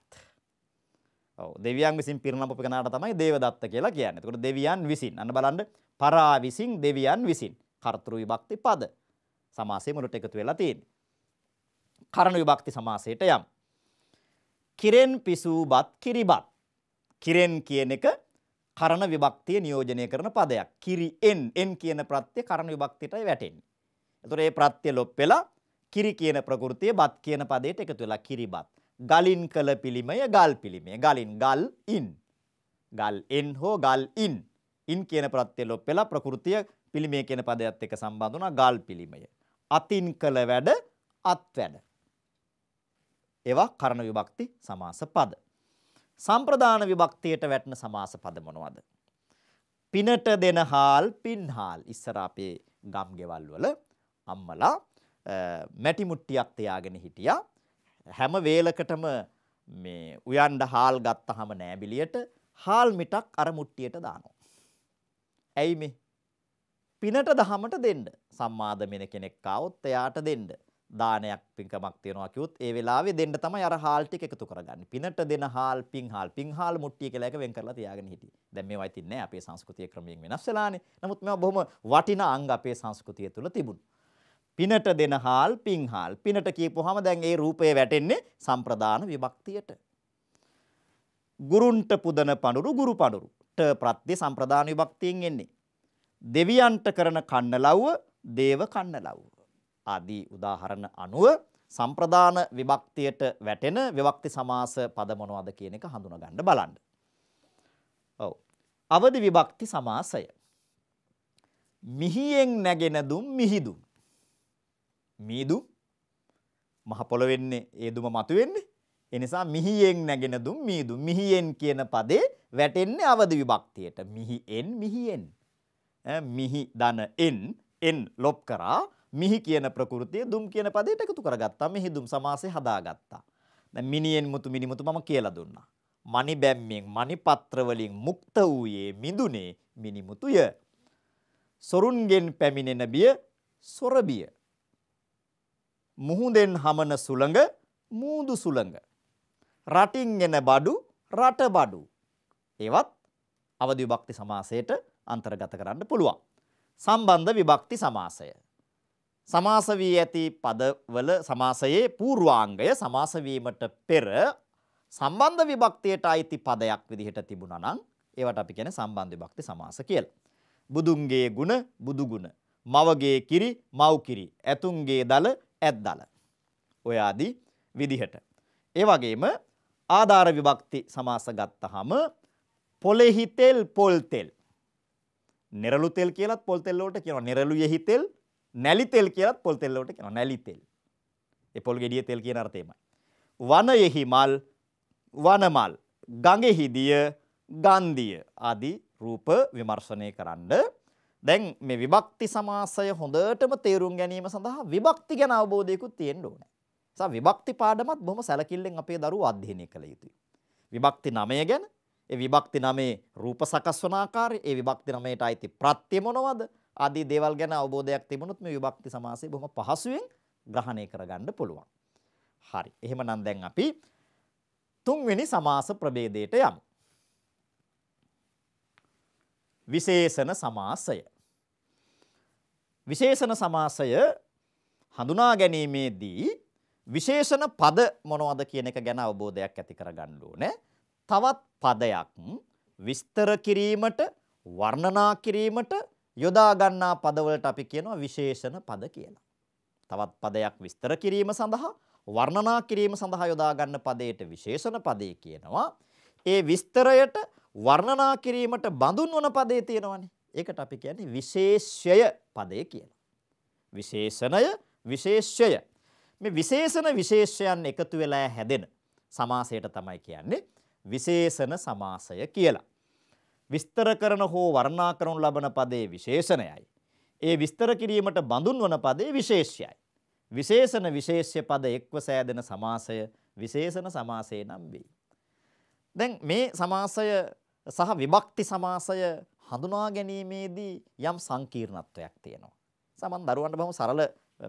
ඔව් දෙවියන් විසින් පිරිනමපු කෙනාට තමයි දේවදත්ත කියලා කියන්නේ. එතකොට දෙවියන් විසින් අන්න බලන්න පරා විසින් දෙවියන් විසින් කර්තෘ විභක්ති පද සමාසයේ මුලට එකතු වෙලා තියෙන්නේ. කරණ විභක්ති සමාසයට යම්. කිරෙන් පිසූබත් කිරිබත්. කිරෙන් කියන එක කරණ විභක්තිය නියෝජනය කරන පදයක්. කිරි එන් එන් කියන ප්‍රත්‍ය කරණ විභක්තියටයි වැටෙන්නේ. එතකොට මේ ප්‍රත්‍ය ලොප් වෙලා කිරි කියන ප්‍රകൃතිය බත් කියන පදයට එකතු වෙලා කිරිබත්. ගලින් කළ පිළිමය ගල් පිළිමය. ගලින් ගල් ඉන්. ගල් එන් හෝ ගල් ඉන්. ඉන් කියන ප්‍රත්‍යය ලොප් වෙලා ප්‍රകൃතිය පිළිමය කියන පදයට එක සම්බන්ධ වුණා ගල් පිළිමය. අතින් කළ වැඩ අත් වැඩ. ඒවා කර්ණ විභක්ති සමාස පද. සම්ප්‍රදාන විභක්තියට වැටෙන සමාස පද මොනවද? පිනට දෙන හාල් පින්හාල් ඉස්සර අපේ ගම් ගෙවල් වල අම්මලා මැටි මුට්ටියක් තියාගෙන හිටියා හැම වේලකටම මේ උයන්ඩ හාල් ගත්තාම නෑබිලියට හාල් මිටක් අර මුට්ටියට දානවා. ඇයි මේ? පිනට දහමට දෙන්න. සම්මාද මෙන කෙනෙක් ආවොත් එයාට දෙන්න. දානයක් පින්කමක් තියනවා කිව්වොත් ඒ වෙලාවේ දෙන්න තමයි අර හාල් ටික එකතු කරගන්නේ. පිනට දෙන හාල් පින් හාල් පින් හාල් මුට්ටිය කියලා එක වෙන් කරලා තියාගෙන හිටියේ. දැන් මේවා ඉතින් නෑ අපේ සංස්කෘතිය ක්‍රමයෙන් වෙනස් වෙලානේ. නමුත් මේවා බොහොම වටිනා අංග අපේ සංස්කෘතිය තුළ තිබුණා. පිනට දෙන හාල් පින්හාල්. පිනට කියපුවාම දැන් ඒ රූපය වැටෙන්නේ සම්ප්‍රදාන විභක්තියට. ගුරුන්ට පුදන පඳුරු ගුරු පඳුරු. ට ප්‍රත්‍ය සම්ප්‍රදාන විභක්තියෙන් එන්නේ. දෙවියන්ට කරන කන්නලව්ව දේව කන්නලව්ව. ආදී උදාහරණ අනුව සම්ප්‍රදාන විභක්තියට වැටෙන විභක්ති සමාස පද මොනවද කියන එක හඳුනා ගන්න බලන්න. ඔව්. අවදි විභක්ති සමාසය. මිහියෙන් නැගෙන දුම් මිහිදුම්. මීදුම් මහ පොළොවෙන්නේ ඒ දුම මතුවෙන්නේ. ඒ නිසා මිහියෙන් නැගෙන දුම් මීදුම්. මිහියෙන් කියන පදේ වැටෙන්නේ අවදි විභක්තියට. මිහිෙන් මිහිෙන්. මිහි දන එන් එන් ලොප් කරා මිහි කියන ප්‍රകൃතිය දුම් කියන පදයට එකතු කරගත්තා. මිහි දුම් සමාසය හදාගත්තා. දැන් මිනියෙන් මුතු මිනිමුතු මම කියලා දුන්නා. මණි බැම්මෙන් මණි පත්‍ර වලින් මුක්ත වූයේ මිදුනේ මිනිමුතුය. සොරුන්ගෙන් පැමිණෙන බිය සොරබිය. මුහුදෙන් හමන සුළඟ මූදු සුළඟ. රටින් එන බඩු රට බඩු. ඒවත් අවදි විභක්ති සමාසයට අන්තර්ගත කරන්න පුළුවන්. සම්බන්ධ විභක්ති සමාසය. සමාස වී ඇති පදවල සමාසයේ පූර්වාංගය සමාස වීමට පෙර සම්බන්ධ විභක්තියට අයිති පදයක් විදිහට තිබුණා නම් ඒවට අපි කියන්නේ සම්බන්ධ විභක්ති සමාස කියලා. බුදුන්ගේ ගුණ බුදු ගුණ, මවගේ කිරි මව් කිරි, ඇතුන්ගේ දල ඇත්දල. ඔය ආදී විදිහට. ඒ වගේම ආධාර විභක්ති සමාස ගත්තහම පොලෙහි තෙල් පොල් තෙල්. නෙරළු තෙල් කියලත් පොල් තෙල් වලට කියනවා නෙරළු යෙහි තෙල්, නැලි තෙල් කියලත් පොල් තෙල් වලට කියනවා නැලි තෙල්. ඒ පොල් ගෙඩිය තෙල් කියන අර්ථයමයි. වනයෙහි මල් වනමල් ගඟෙහිදිය ගන්දිය ආදී රූප විමර්ශනය කරන්න දැන් මේ විභක්ති සමාසය හොඳටම තේරුම් ගැනීම සඳහා විභක්ති ගැන අවබෝධයකුත් තියෙන්න ඕනේ. නිසා විභක්ති පාඩමත් බොහොම සැලකිල්ලෙන් අපේ දරුවෝ අධ්‍යයනය කළ යුතුයි. විභක්ති 9 ගැන, ඒ විභක්ති 9 රූප සකස් වන ආකාරය, ඒ විභක්ති 9ට අයිති ප්‍රත්‍ය මොනවද? ආදී දේවල් ගැන අවබෝධයක් තිබුණොත් මේ විභක්ති සමාසය බොහොම පහසුවෙන් ග්‍රහණය කරගන්න පුළුවන්. හරි. එහෙමනම් දැන් අපි තුන්වෙනි සමාස ප්‍රභේදයට යමු. විශේෂණ සමාසය විශේෂණ සමාසය හඳුනා ගැනීමේදී විශේෂණ පද මොනවද කියන එක ගැන අවබෝධයක් ඇති කරගන්න ඕනේ. තවත් පදයක් විස්තර කිරීමට වර්ණනා කිරීමට යොදා ගන්නා පදවලට අපි කියනවා විශේෂණ පද කියලා. තවත් පදයක් විස්තර කිරීම සඳහා වර්ණනා කිරීම සඳහා යොදා ගන්න පදයට විශේෂණ පදේ කියනවා. ඒ විස්තරයට වර්ණනා කිරීමට බඳුන්වන පදේ තියෙනවානේ. ඒකට අපි කියන්නේ විශේෂය පදය කියලා. විශේෂණය විශේෂය. මේ විශේෂණ විශේෂයන් එකතු වෙලා හැදෙන සමාසයට තමයි කියන්නේ විශේෂණ සමාසය කියලා. විස්තර කරන හෝ වර්ණනා කරනු ලබන පදේ විශේෂණයයි. ඒ විස්තර කිරීමට බඳුන්වන පදේ විශේෂයයි. විශේෂණ විශේෂ්‍ය පද එක්ව සෑදෙන සමාසය විශේෂණ සමාසය නම් වෙයි. දැන් මේ සමාසය සහ විභක්ති සමාසය හඳුනා ගැනීමේදී යම් සංකීර්ණත්වයක් තියෙනවා. සමන් දරුවන්ට බොහොම සරල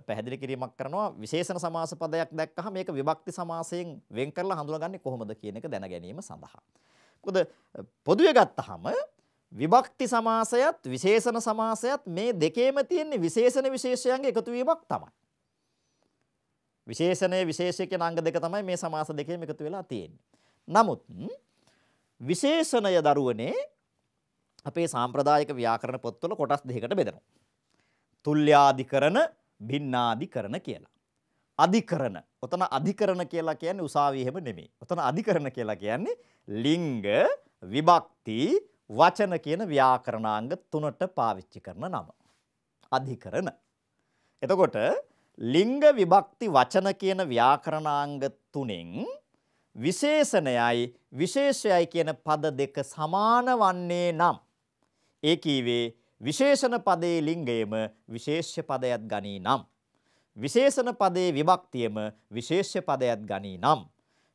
පැහැදිලි කිරීමක් කරනවා විශේෂණ සමාස පදයක් දැක්කහම මේක විභක්ති සමාසයෙන් වෙන් කරලා හඳුනාගන්නේ කොහොමද කියන එක දැන ගැනීම සඳහා. මොකද පොදුවේ ගත්තහම විභක්ති සමාසයත් විශේෂණ සමාසයත් මේ දෙකේම තියෙන විශේෂණ විශේෂයන්ගේ එකතු වීමක් තමයි. විශේෂණයේ විශේෂය කියන අංග දෙක තමයි මේ සමාස දෙකේම එකතු වෙලා තියෙන්නේ. නමුත් විශේෂණය දරුවනේ අපේ සාම්ප්‍රදායික ව්‍යාකරණ පොත්වල කොටස් දෙකකට බෙදෙනවා. තුල්‍යාධිකරණ, භින්නාධිකරණ කියලා. අධිකරණ. ඔතන අධිකරණ කියලා කියන්නේ උසාවිය හැම නෙමෙයි. ඔතන අධිකරණ කියලා කියන්නේ ලිංග, විභක්ති, වචන කියන ව්‍යාකරණාංග තුනට පාවිච්චි කරන නම. අධිකරණ. එතකොට ලිංග විභක්ති වචන කියන ව්‍යාකරණාංග තුනෙන් විශේෂණයයි විශේෂයයි කියන පද දෙක සමාන වන්නේ නම් ඒ කීවේ විශේෂණ පදයේ ලිංගයම විශේෂ පදයක් ගනී නම්. විශේෂණ පදයේ විභක්තියම විශේෂ පදයක් ගනී නම්.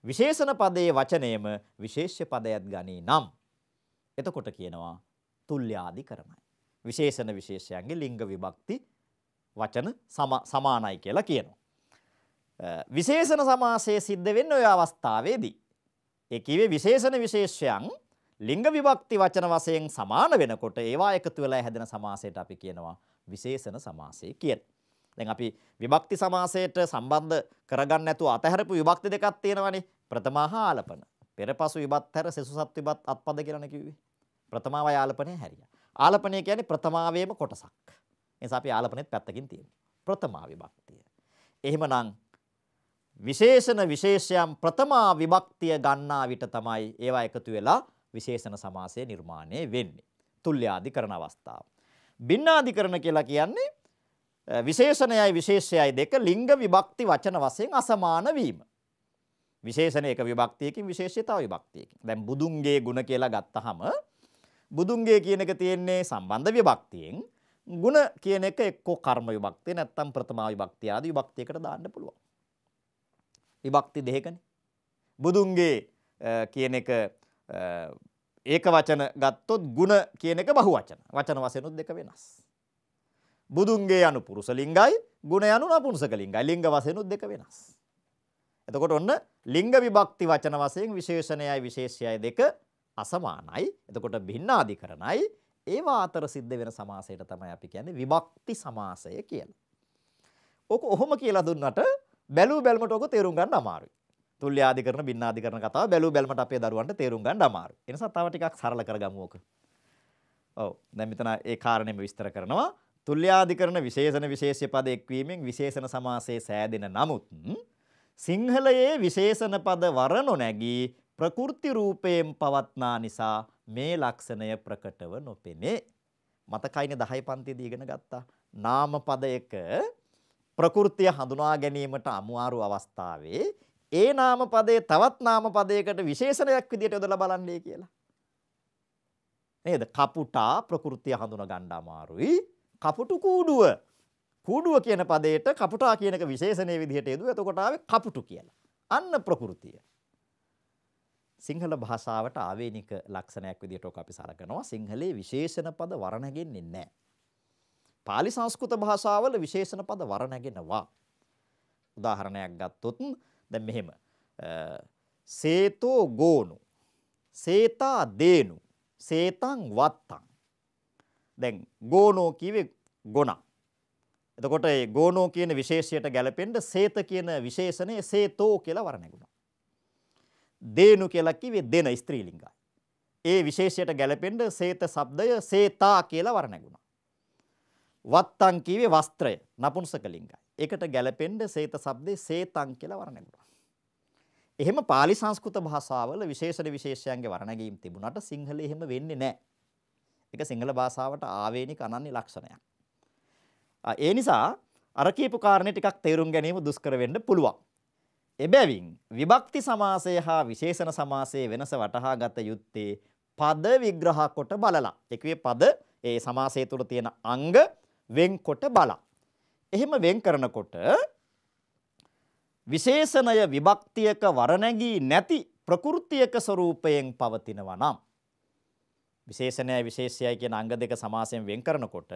විශේෂණ පදයේ වචනයම විශේෂ පදයක් ගනී නම්. එතකොට කියනවා තුල්්‍යාදි කරමයි. විශේෂණ විශේෂයන්ගේ ලිංග විභක්ති වචන සමානයි කියලා කියනවා. විශේෂණ සමාසය සිද්ධ වෙන්න ඔය අවස්ථාවේදී. එකීවේ විශේෂණ විශේෂයන් ලිංග විභක්ති වචන වශයෙන් සමාන වෙනකොට ඒවා එකතු වෙලා හැදෙන සමාසයට අපි කියනවා විශේෂණ සමාසය කියලා. දැන් අපි විභක්ති සමාසයට සම්බන්ධ කරගන්න නැතුව අතහැරපු විභක්ති දෙකක් තියෙනවානේ. ප්‍රථමා හා ආලපන. පෙරපසු විභත්තර සෙසුසත් විභත් අත්පද කියලානේ කිව්වේ. ප්‍රථමාවයි ආලපනේ හැරියා. ආලපනය කියන්නේ ප්‍රථමාවේම කොටසක්. එනිසා අපි ආලපනෙත් පැත්තකින් තියෙනවා. ප්‍රථමා විභක්තිය. එහෙමනම් විශේෂණ විශේෂයන් ප්‍රථමා විභක්තිය ගන්නා විට තමයි ඒවා එකතු වෙලා විශේෂණ සමාසය නිර්මාණය වෙන්නේ. තුල්්‍යාධිකරණ අවස්ථාව. බින්නාධිකරණ කියලා කියන්නේ විශේෂණයයි විශේෂයයි දෙක ලිංග විභක්ති වචන වශයෙන් අසමාන වීම. විශේෂණ එක විභක්තියකින් විශේෂිත තව විභක්තියකින්. දැන් බුදුන්ගේ ಗುಣ කියලා ගත්තහම බුදුන්ගේ කියන එක තියෙන්නේ සම්බන්ධ විභක්තියෙන්. ಗುಣ කියන එක එක්කෝ කර්ම විභක්තිය නැත්නම් ප්‍රථමා විභක්තිය ආදී විභක්තියකට දාන්න පුළුවන්. විභක්ති දෙකනේ. බුදුන්ගේ කියන එක ඒක වචන ගත්තොත් ಗುಣ කියන එක බහු වචන. වචන වශයෙන්ුත් දෙක වෙනස්. බුදුන්ගේ anu පුරුෂ ලිංගයි, ಗುಣ anu නපුංසක ලිංගයි. ලිංග වශයෙන්ුත් දෙක වෙනස්. එතකොට ඔන්න ලිංග විභක්ති වචන වශයෙන් විශේෂණයයි විශේෂයයි දෙක අසමානයි. එතකොට භින්නාධිකරණයි. ඒවා අතර සිද්ධ වෙන සමාසයට තමයි අපි කියන්නේ විභක්ති සමාසය කියලා. ඕක ඔහොම කියලා දුන්නට බැලූ බැලමට ඕක තේරුම් ගන්න අමාරුයි. තුල්්‍යාධිකරන බින්නාධිකරන කතාව බැලූ බැලමට අපේ දරුවන්ට තේරුම් ගන්න අමාරු. ඒ නිසා තව ටිකක් සරල කරගමු ඕක. ඔව්. දැන් මෙතන ඒ කාරණේම විස්තර කරනවා. තුල්්‍යාධිකරන විශේෂණ විශේෂ්‍ය පද එක්වීමෙන් විශේෂණ සමාසයේ සෑදෙන නමුත් සිංහලයේ විශේෂණ පද වර නොනැගී ප්‍රකෘති රූපයෙන් පවත්නා නිසා මේ ලක්ෂණය ප්‍රකටව නොපෙනේ. මතකයිනේ 10 පන්තියේදී ඉගෙන ගත්තා. නාම පදයක ප්‍රകൃතිය හඳුනා ගැනීමට අමාරු අවස්ථාවේ ඒ නාම පදයේ තවත් නාම පදයකට විශේෂණයක් විදිහට යොදලා බලන්නේ කියලා. නේද? කපුටා ප්‍රകൃතිය හඳුනා ගන්න අමාරුයි. කපුටු කූඩුව. කූඩුව කියන පදයට කපුටා කියනක විශේෂණයේ විදිහට යදුව. එතකොට ආවේ කපුටු කියලා. අන්න ප්‍රകൃතිය. සිංහල භාෂාවට ආවේනික ලක්ෂණයක් විදිහට ඔක අපි සලකනවා. සිංහලේ විශේෂණ පද වර්ණගෙන්නේ නැහැ. පාලි සංස්කෘත භාෂාවල විශේෂණ පද වර්ණගෙනවා. උදාහරණයක් ගත්තොත් දැන් මෙහෙම සේතෝ ගෝනු සේතා දේනු සේතං වත්තං දැන් ගෝනෝ කියවේ ගොනා එතකොට ඒ ගෝනෝ කියන විශේෂයට ගැලපෙන්න සේත කියන විශේෂණය සේතෝ කියලා වර්ණගුණා දේනු කියලා කිව්වේ දෙන ස්ත්‍රීලිංගයි ඒ විශේෂයට ගැලපෙන්න සේත શબ્දය සේතා කියලා වර්ණගුණා වත්තං කියවේ වස්ත්‍රය නපුංසක ලිංගයි ඒකට ගැලපෙන්න සේත શબ્දේ සේතං කියලා වර්ණගුණා එහෙම pāli සංස්කෘත භාෂාවල විශේෂණ විශේෂයන්ගේ වර්ණගීම් තිබුණාට සිංහලේ එහෙම වෙන්නේ නැහැ. ඒක සිංහල භාෂාවට ආවේනික අනන්‍ය ලක්ෂණයක්. ඒ නිසා අර කියපු කාරණේ ටිකක් තේරුම් ගැනීම දුෂ්කර වෙන්න පුළුවන්. එබැවින් විභක්ති සමාසය හා විශේෂණ සමාසයේ වෙනස වටහා ගත යුත්තේ පද විග්‍රහ කොට බලලා. එකවේ පද ඒ සමාසය තුළ තියෙන අංග වෙන්කොට බලලා. එහෙම වෙන් කරනකොට විශේෂණය විභක්තියක වරණැගී නැති ප්‍රකෘතියක ස්වરૂපයෙන් පවතිනවා නම් විශේෂණය විශේෂයයි කියන අංග දෙක සමාසයෙන් වෙන් කරනකොට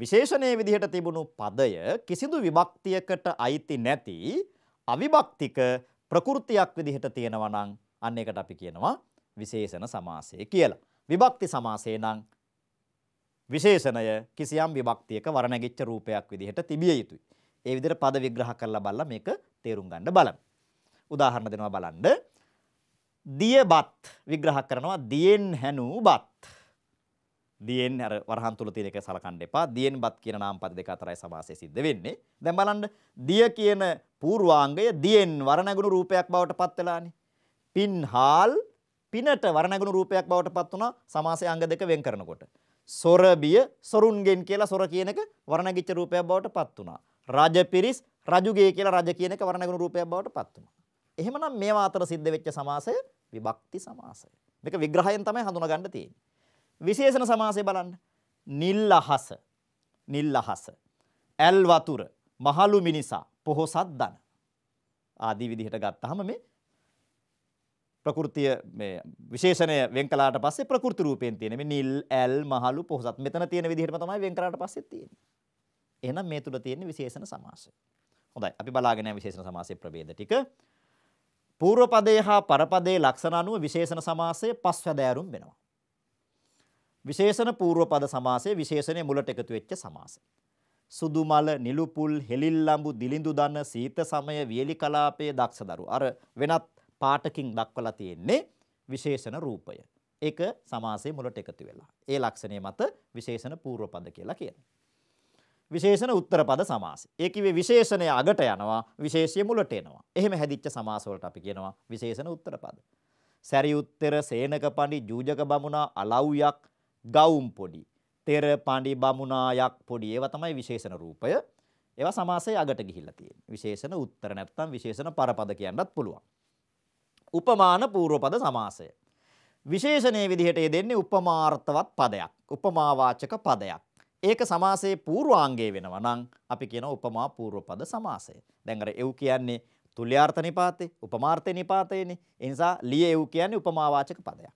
විශේෂණයේ විදිහට තිබුණු පදය කිසිදු විභක්තියකට අයිති නැති අවිභක්තික ප්‍රකෘතියක් විදිහට තියෙනවා නම් අන්න ඒකට අපි කියනවා විශේෂණ සමාසය කියලා. විභක්ති සමාසය නම් විශේෂණය කිසියම් විභක්තියක වරණැගිච්ච රූපයක් විදිහට තිබිය යුතුයි. ඒ විදිහට පද විග්‍රහ කරලා බලලා මේක තේරුම් ගන්න බලමු. උදාහරණ දෙනවා බලන්න. දියබත් විග්‍රහ කරනවා දියෙන් හැනූ බත්. දියෙන් අර වරහන් තුල තියෙන එක සලකන්න එපා. දියෙන් බත් කියන නාමපද දෙක අතරයි සමාසය සිද්ධ වෙන්නේ. දැන් බලන්න දිය කියන පූර්වාංගය දියෙන් වරණගුණු රූපයක් බවට පත් වෙලානේ. පින්හාල් පිනට වරණගුණු රූපයක් බවට පත් වුණා සමාසයේ අංග දෙක වෙන් කරනකොට. සොරබිය සොරුන්ගෙන් කියලා සොර කියන එක වරණගිච්ච රූපයක් බවට පත් වුණා. රජපිරිස් රජුගේ කියලා රජ කියන එක වර්ණගුණ රූපයක් බවට පත් වෙනවා. එහෙමනම් මේවා අතර සිද්ධ වෙච්ච සමාසය විභක්ති සමාසය. මේක විග්‍රහයෙන් තමයි හඳුනගන්න තියෙන්නේ. විශේෂණ සමාසය බලන්න. නිල්ලහස. නිල්ලහස. ඇල් වතුර, මහලු මිනිසා, පොහොසත් දන. ආදී විදිහට ගත්තාම මේ ප්‍රകൃතිය මේ විශේෂණය වෙන් කළාට පස්සේ ප්‍රകൃති රූපයෙන් තියෙන මේ නිල් ඇල් මහලු පොහොසත් මෙතන තියෙන විදිහටම තමයි වෙන් කළාට පස්සේ තියෙන්නේ. එහෙනම් මේ තුල තියෙන විශේෂණ සමාසය. හොඳයි. අපි බලාගෙන යන විශේෂණ සමාසයේ ප්‍රභේද ටික. పూర్ව පදයේ හා පරපදයේ ලක්ෂණ අනුව විශේෂණ සමාසයේ පස් හැදෑරුම් වෙනවා. විශේෂණ పూర్ව පද සමාසයේ විශේෂණයේ මුලට එකතු වෙච්ච සමාසය. සුදු මල, නිලු පුල්, හෙලිල්ලඹු, දිලිඳු දන, සීත සමය, වියලි කලාපයේ දක්ෂ දරු. අර වෙනත් පාටකින් දක්වලා තියෙන්නේ විශේෂණ රූපය. ඒක සමාසයේ මුලට එකතු වෙලා. ඒ ලක්ෂණය මත විශේෂණ పూర్ව පද කියලා කියනවා. විශේෂණ උත්තර පද සමාස. ඒ කිව්වේ විශේෂණය අගට යනවා විශේෂය මුලට එනවා. එහෙම හැදිච්ච සමාස වලට අපි කියනවා විශේෂණ උත්තර පද. සැරි උත්තර සේනක පඬි ජූජක බමුණා අලව්යක් ගවුම් පොඩි. තෙර පඬි බමුණායක් පොඩි. ඒවා තමයි විශේෂණ රූපය. ඒවා සමාසයේ අගට ගිහිල්ලා තියෙන්නේ. විශේෂණ උත්තර නැත්නම් විශේෂණ පරපද කියන්නත් පුළුවන්. උපමාන පූර්වපද සමාසය. විශේෂණයේ විදිහට ඒ දෙන්නේ උපමාර්ථවත් පදයක්. උපමාවාචක පදයක්. ඒක සමාසයේ පූර්වාංගය වෙනවා නම් අපි කියන උපමා පූර්වපද සමාසය. දැන් අර එව් කියන්නේ තුල්‍යාර්ථ නිපාතේ, උපමාර්ථ නිපාතේනේ. ඒ නිසා ලිය එව් කියන්නේ උපමාවාචක පදයක්.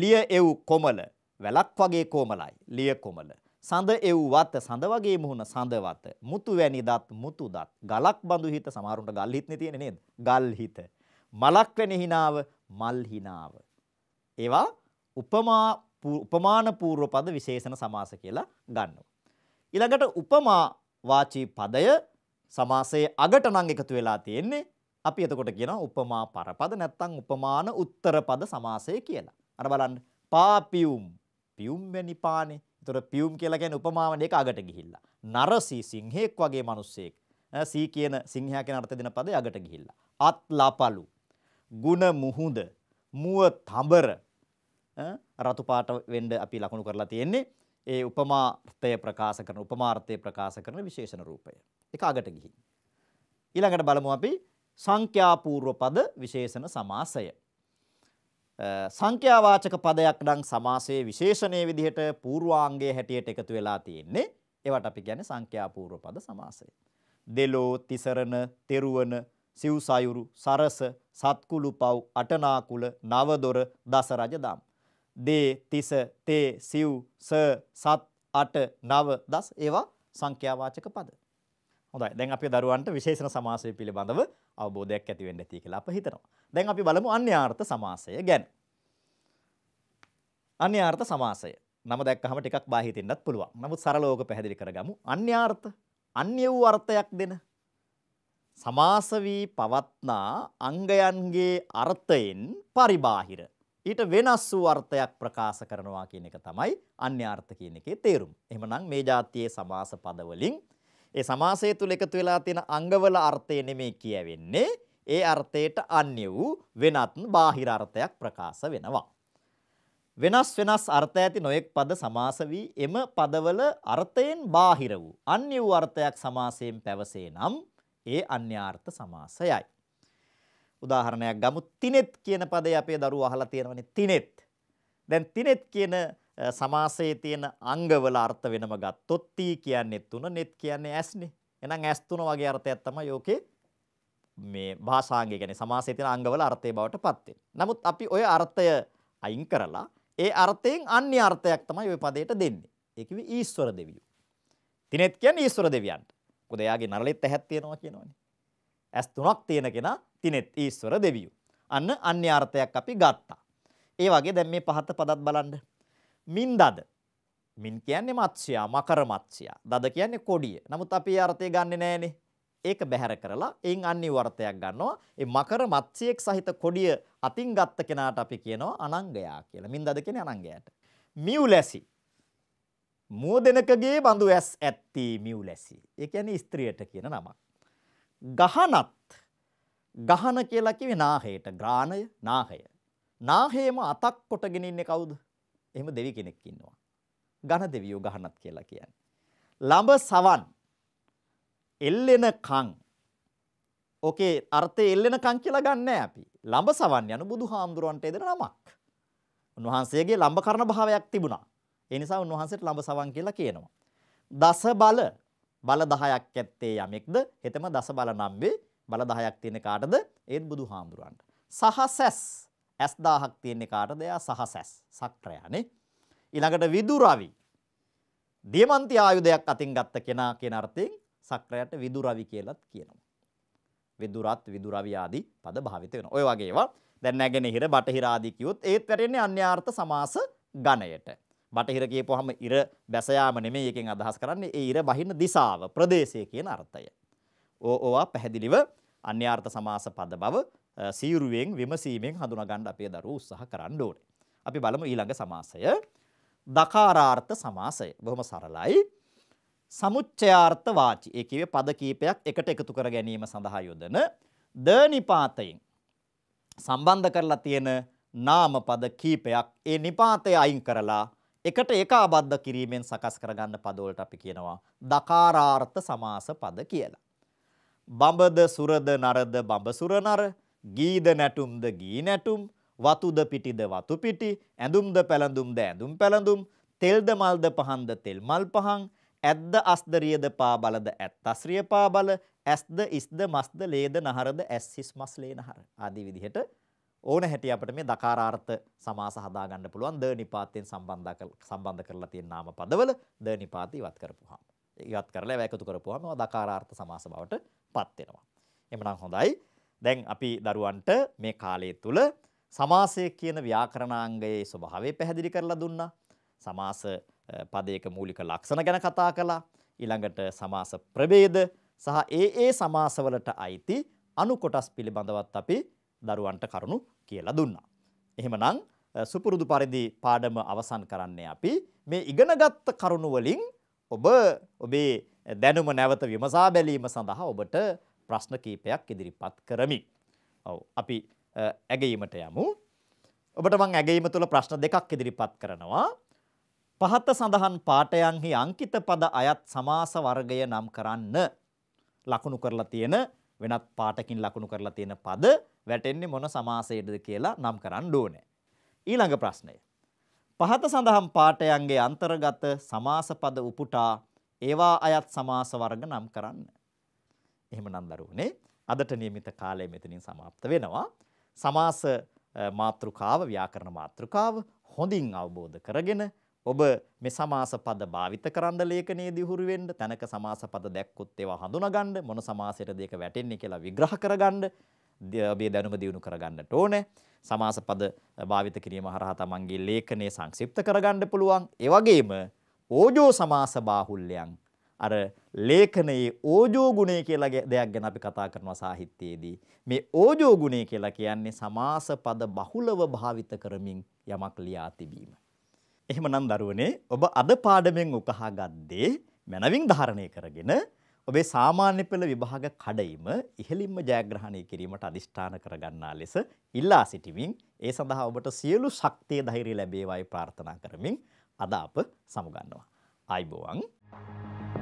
ලිය එව් කොමල, වැලක් වගේ කොමලයි. ලිය කොමල. සඳ එව් වත සඳ වගේ මුහුණ සඳ වත මුතු වැනි දත් මුතු දත් ගලක් බඳු හිත සමහරුන්ට ගල් හිතනේ තියෙන්නේ නේද ගල් හිත මලක් වැනි හිනාව මල් හිනාව ඒවා උපමා උපමාන පූර්ව පද විශේෂණ සමාස කියලා ගන්නවා. ඊළඟට උපමා වාචී පදය සමාසයේ අගට නම් එකතු වෙලා තියෙන්නේ. අපි එතකොට කියනවා උපමා පරපද නැත්නම් උපමාන උත්තර පද සමාසය කියලා. අර බලන්න පාපියුම් පියුම් වැනි පානේ. ඒතර පියුම් කියලා කියන්නේ උපමාවනේ ඒක අගට ගිහිල්ලා. නරසී සිංහෙක් වගේ මිනිස්සෙක්. සී කියන සිංහයා කියන අර්ථ දෙන පදේ අගට ගිහිල්ලා. අත් ලපලු. ಗುಣ මුහුද. මුව තඹර රතු පාට වෙන්න අපි ලකුණු කරලා තියෙන්නේ ඒ උපමාර්ථය ප්‍රකාශ කරන උපමාර්ථය ප්‍රකාශ කරන විශේෂණ රූපය. ඒක අගට ගිහින්. ඊළඟට බලමු අපි සංඛ්‍යාපූර්ව පද විශේෂණ සමාසය. සංඛ්‍යාවාචක පදයක් නම් සමාසයේ විශේෂණයේ විදිහට පූර්වාංගයේ හැටියට එකතු වෙලා තියෙන්නේ. ඒවට අපි කියන්නේ සංඛ්‍යාපූර්ව පද සමාසය. දෙලෝ, තිසරණ, තෙරුවන, සිව්සයුරු, සරස, සත්කුළු පව්, අටනාකුල, නවදොර, දසරජ දම්. දේ තිස තේ සිව් ස සත් අට නව දස් ඒවා සංඛ්‍යාවාචක පද. හොඳයි. දැන් අපි දරුවන්ට විශේෂණ සමාසය පිළිබඳව අවබෝධයක් ඇති වෙන්න ඇති කියලා අප හිතනවා. දැන් අපි බලමු අන්‍යාර්ථ සමාසය ගැන. අන්‍යාර්ථ සමාසය. නම දැක්කහම ටිකක් බාහිතින්නත් පුළුවන්. නමුත් සරලවක පැහැදිලි කරගමු. අන්‍යාර්ථ අන්‍ය වූ අර්ථයක් දෙන සමාස වී පවත්නා අංගයන්ගේ අර්ථයෙන් පරිබාහිර ඊට වෙනස් වූ අර්ථයක් ප්‍රකාශ කරනවා කියන එක තමයි අන්‍යාර්ථ කියන එකේ තේරුම. එහෙමනම් මේ જાතියේ සමාස පද වලින් ඒ සමාසය තුල එකතු වෙලා තියෙන අංගවල අර්ථය නෙමෙයි කියවෙන්නේ. ඒ අර්ථයට අන්‍ය වූ වෙනත් බාහිර අර්ථයක් ප්‍රකාශ වෙනවා. වෙනස් වෙනස් අර්ථ ඇති නොයෙක් පද සමාස වී එම පදවල අර්ථයෙන් බාහිර වූ අන්‍ය වූ අර්ථයක් සමාසයෙන් පැවසේ නම් ඒ අන්‍යාර්ථ සමාසයයි. උදාහරණයක් ගමු තිනෙත් කියන පදේ අපේ දරුවෝ අහලා තියෙනවනේ තිනෙත්. දැන් තිනෙත් කියන සමාසයේ තියෙන අංගවල අර්ථ වෙනම ගත්තොත් තී කියන්නේ තුන, net කියන්නේ ඇස්නේ. එහෙනම් ඇස් තුන වගේ අර්ථයක් තමයි යෝකේ මේ භාෂාංගය කියන්නේ සමාසයේ තියෙන අංගවල අර්ථය බවට පත් නමුත් අපි ওই අර්ථය අයින් කරලා ඒ අර්ථයෙන් අන්‍ය අර්ථයක් තමයි ওই පදයට දෙන්නේ. ඒ කිව්වේ ඊශ්වර දෙවියෝ. තිනෙත් කියන්නේ ඊශ්වර දෙවියන්ට. මොකද එයාගේ නරලෙත් ඇහක් තියෙනවා කියනවනේ. ඇස් තුනක් තියෙන කෙනා තිනෙත් ඊශ්වර දෙවියෝ. අන්න අන්‍ය අර්ථයක් අපි ගත්තා. ඒ වගේ දැන් මේ පහත පදත් බලන්න. මින් දද. මින් කියන්නේ මත්ස්‍යයා, මකර මත්ස්‍යයා. දද කියන්නේ කොඩිය. නමුත් අපි අර්ථය ගන්නෙ නෑනේ. ඒක බැහැර කරලා එයින් අනිව් අර්ථයක් ගන්නවා. ඒ මකර මත්ස්‍යයෙක් සහිත කොඩිය අතින් ගත්ත කෙනාට අපි කියනවා අනංගයා කියලා. මින් දද කියන්නේ අනංගයාට. මිව්ලැසි. මෝදෙනකගේ බඳු ඇස් ඇත්ති මිව්ලැසි. ඒ කියන්නේ ස්ත්‍රියට කියන නමක්. ගහනත් ගහන කියලා කිව්වේ නාහයට ග්‍රාණය නාහය. නාහේම අතක් කොටගෙන ඉන්නේ කවුද? එහෙම දෙවි කෙනෙක් ඉන්නවා. ඝන දෙවියෝ ගහනත් කියලා කියන්නේ. ළඹ සවන් එල්ලෙන කන්. ඕකේ අර්ථය එල්ලෙන කන් කියලා ගන්නෑ අපි. ළඹ සවන් යන බුදුහාමුදුරන්ට එදෙන නමක්. උන්වහන්සේගේ ළඹ කරන භාවයක් තිබුණා. ඒ නිසා උන්වහන්සේට ළඹ සවන් කියලා කියනවා. දස බල බල 10ක් ඇත්තේ යමෙක්ද හෙතම දස බල නම් වේ බල 10ක් තියෙන කාටද? ඒත් බුදුහාමුදුරන්ට. සහසැස් ඇස් 1000ක් තියෙන කාටද? එයා සහසැස්. සක්‍රයානේ. ඊළඟට විදුරවි. දියමන්ති ආයුධයක් අතින් ගත්ත කෙනා කියන අර්ථයෙන් සක්‍රයට විදුරවි කියලත් කියනවා. විදුරත් විදුරවි ආදී පද භාවිත වෙනවා. ඔය වගේ ඒවා දැන් නැගෙනහිර බටහිර ආදී කියොත් ඒත් වැටෙන්නේ අන්‍යාර්ථ සමාස ගණයට. බටහිර කියපුවාම ඉර බැස යාම නෙමෙයි එකෙන් අදහස් කරන්නේ ඒ ඉර බහින දිසාව ප්‍රදේශය කියන අර්ථය. ඕවා පැහැදිලිව අන්‍යාර්ථ සමාස පද බව සීරුවෙන් විමසීමෙන් හඳුනගන්න අපේ දරුවෝ උත්සාහ කරන්න ඕනේ. අපි බලමු ඊළඟ සමාසය. දකාරාර්ථ සමාසය. බොහොම සරලයි. සමුච්චයාර්ථ වාචි. ඒ කියවේ පද කීපයක් එකට එකතු කර ගැනීම සඳහා යොදන ද නිපාතයෙන් සම්බන්ධ කරලා තියෙන නාම පද කීපයක් ඒ නිපාතය අයින් කරලා එකට ඒක ආබද්ධ කිරීමෙන් සකස් කරගන්න පදවලට අපි කියනවා දකාරාර්ථ සමාස පද කියලා. බඹද සුරද නරද බඹ සුර නර ගීද නැටුම්ද ගී නැටුම් වතුද පිටිද වතු පිටි ඇඳුම්ද පැළඳුම්ද ඇඳුම් පැළඳුම් තෙල්ද මල්ද පහන්ද තෙල් මල් පහන් ඇද්ද අස්දරියද පා බලද ඇත් අස්රිය පා බල ඇස්ද ඉස්ද මස්ද ලේද නහරද ඇස් හිස් මස් ලේ නහර ආදී විදිහට ඕන හැටි අපිට මේ දකාරාර්ථ සමාස හදා ගන්න පුළුවන් ද නිපාතයෙන් සම්බන්ධ සම්බන්ධ කරලා තියෙන නාම පදවල ද නිපාත ඉවත් කරපුවාම ඉවත් කරලා ඒවා එකතු කරපුවාම දකාරාර්ථ සමාස බවට පත් වෙනවා. එමනම් හොඳයි. දැන් අපි දරුවන්ට මේ කාලය තුල සමාසය කියන ව්‍යාකරණාංගයේ ස්වභාවය පැහැදිලි කරලා දුන්නා. සමාස පදයක මූලික ලක්ෂණ ගැන කතා කළා. ඊළඟට සමාස ප්‍රභේද සහ ඒ ඒ සමාසවලට අයිති අනු කොටස් පිළිබඳවත් අපි දරුවන්ට කරුණු කියලා දුන්නා. එහෙමනම් සුපුරුදු පරිදි පාඩම අවසන් කරන්නේ අපි මේ ඉගෙනගත් කරුණු වලින් ඔබ ඔබේ දැනුම නැවත විමසා බැලීම සඳහා ඔබට ප්‍රශ්න කීපයක් ඉදිරිපත් කරමි. ඔව් අපි ඇගීමට යමු. ඔබට මං ඇගීම තුළ ප්‍රශ්න දෙකක් ඉදිරිපත් කරනවා. පහත සඳහන් පාඨයන්හි අංකිත පද අයත් සමාස වර්ගය නම් කරන්න. ලකුණු කරලා තියෙන වෙනත් පාටකින් ලකුණු කරලා තියෙන පද වැටෙන්නේ මොන සමාසයටද කියලා නම් කරන්න ඕනේ. ඊළඟ ප්‍රශ්නය. පහත සඳහන් පාඨයන්ගේ අන්තර්ගත සමාස පද උපුටා ඒවා අයත් සමාස වර්ග නම් කරන්න. එහෙමනම් දරුවනේ අදට નિયમિત කාලය මෙතනින් સમાપ્ત වෙනවා. සමාස මාතෘකාව ව්‍යාකරණ මාතෘකාව හොඳින් අවබෝධ කරගෙන ඔබ මේ සමාස පද භාවිත කරන්න ලේඛනයේදී හුරු වෙන්න තැනක සමාස පද දැක්කොත් ඒවා හඳුනාගන්න මොන සමාසයටද ඒක වැටෙන්නේ කියලා විග්‍රහ කරගන්න ඔබේ දැනුම දියුණු කරගන්නට ඕනේ සමාස පද භාවිත කිරීම හරහා තමන්ගේ ලේඛනය සංක්ෂිප්ත කරගන්න පුළුවන් ඒ වගේම ඕජෝ සමාස බාහුල්‍යයන් අර ලේඛනයේ ඕජෝ ගුණය කියලා දෙයක් ගැන අපි කතා කරනවා සාහිත්‍යයේදී. මේ ඕජෝ ගුණය කියලා කියන්නේ සමාස පද බහුලව භාවිත කරමින් යමක් ලියා තිබීම. එහෙමනම් දරුවනේ ඔබ අද පාඩමෙන් උකහා ගද්දේ මනවින් ධාරණය කරගෙන ඔබේ සාමාන්‍ය පෙළ විභාග කඩයිම ඉහළින්ම ජයග්‍රහණය කිරීමට අදිෂ්ඨාන කරගන්නා ලෙස ඉල්ලා සිටිමින් ඒ සඳහා ඔබට සියලු ශක්තිය ධෛර්යය ලැබේවායි ප්‍රාර්ථනා කරමින් අද අප සමුගන්නවා. අයිබෝවන්. Thank you.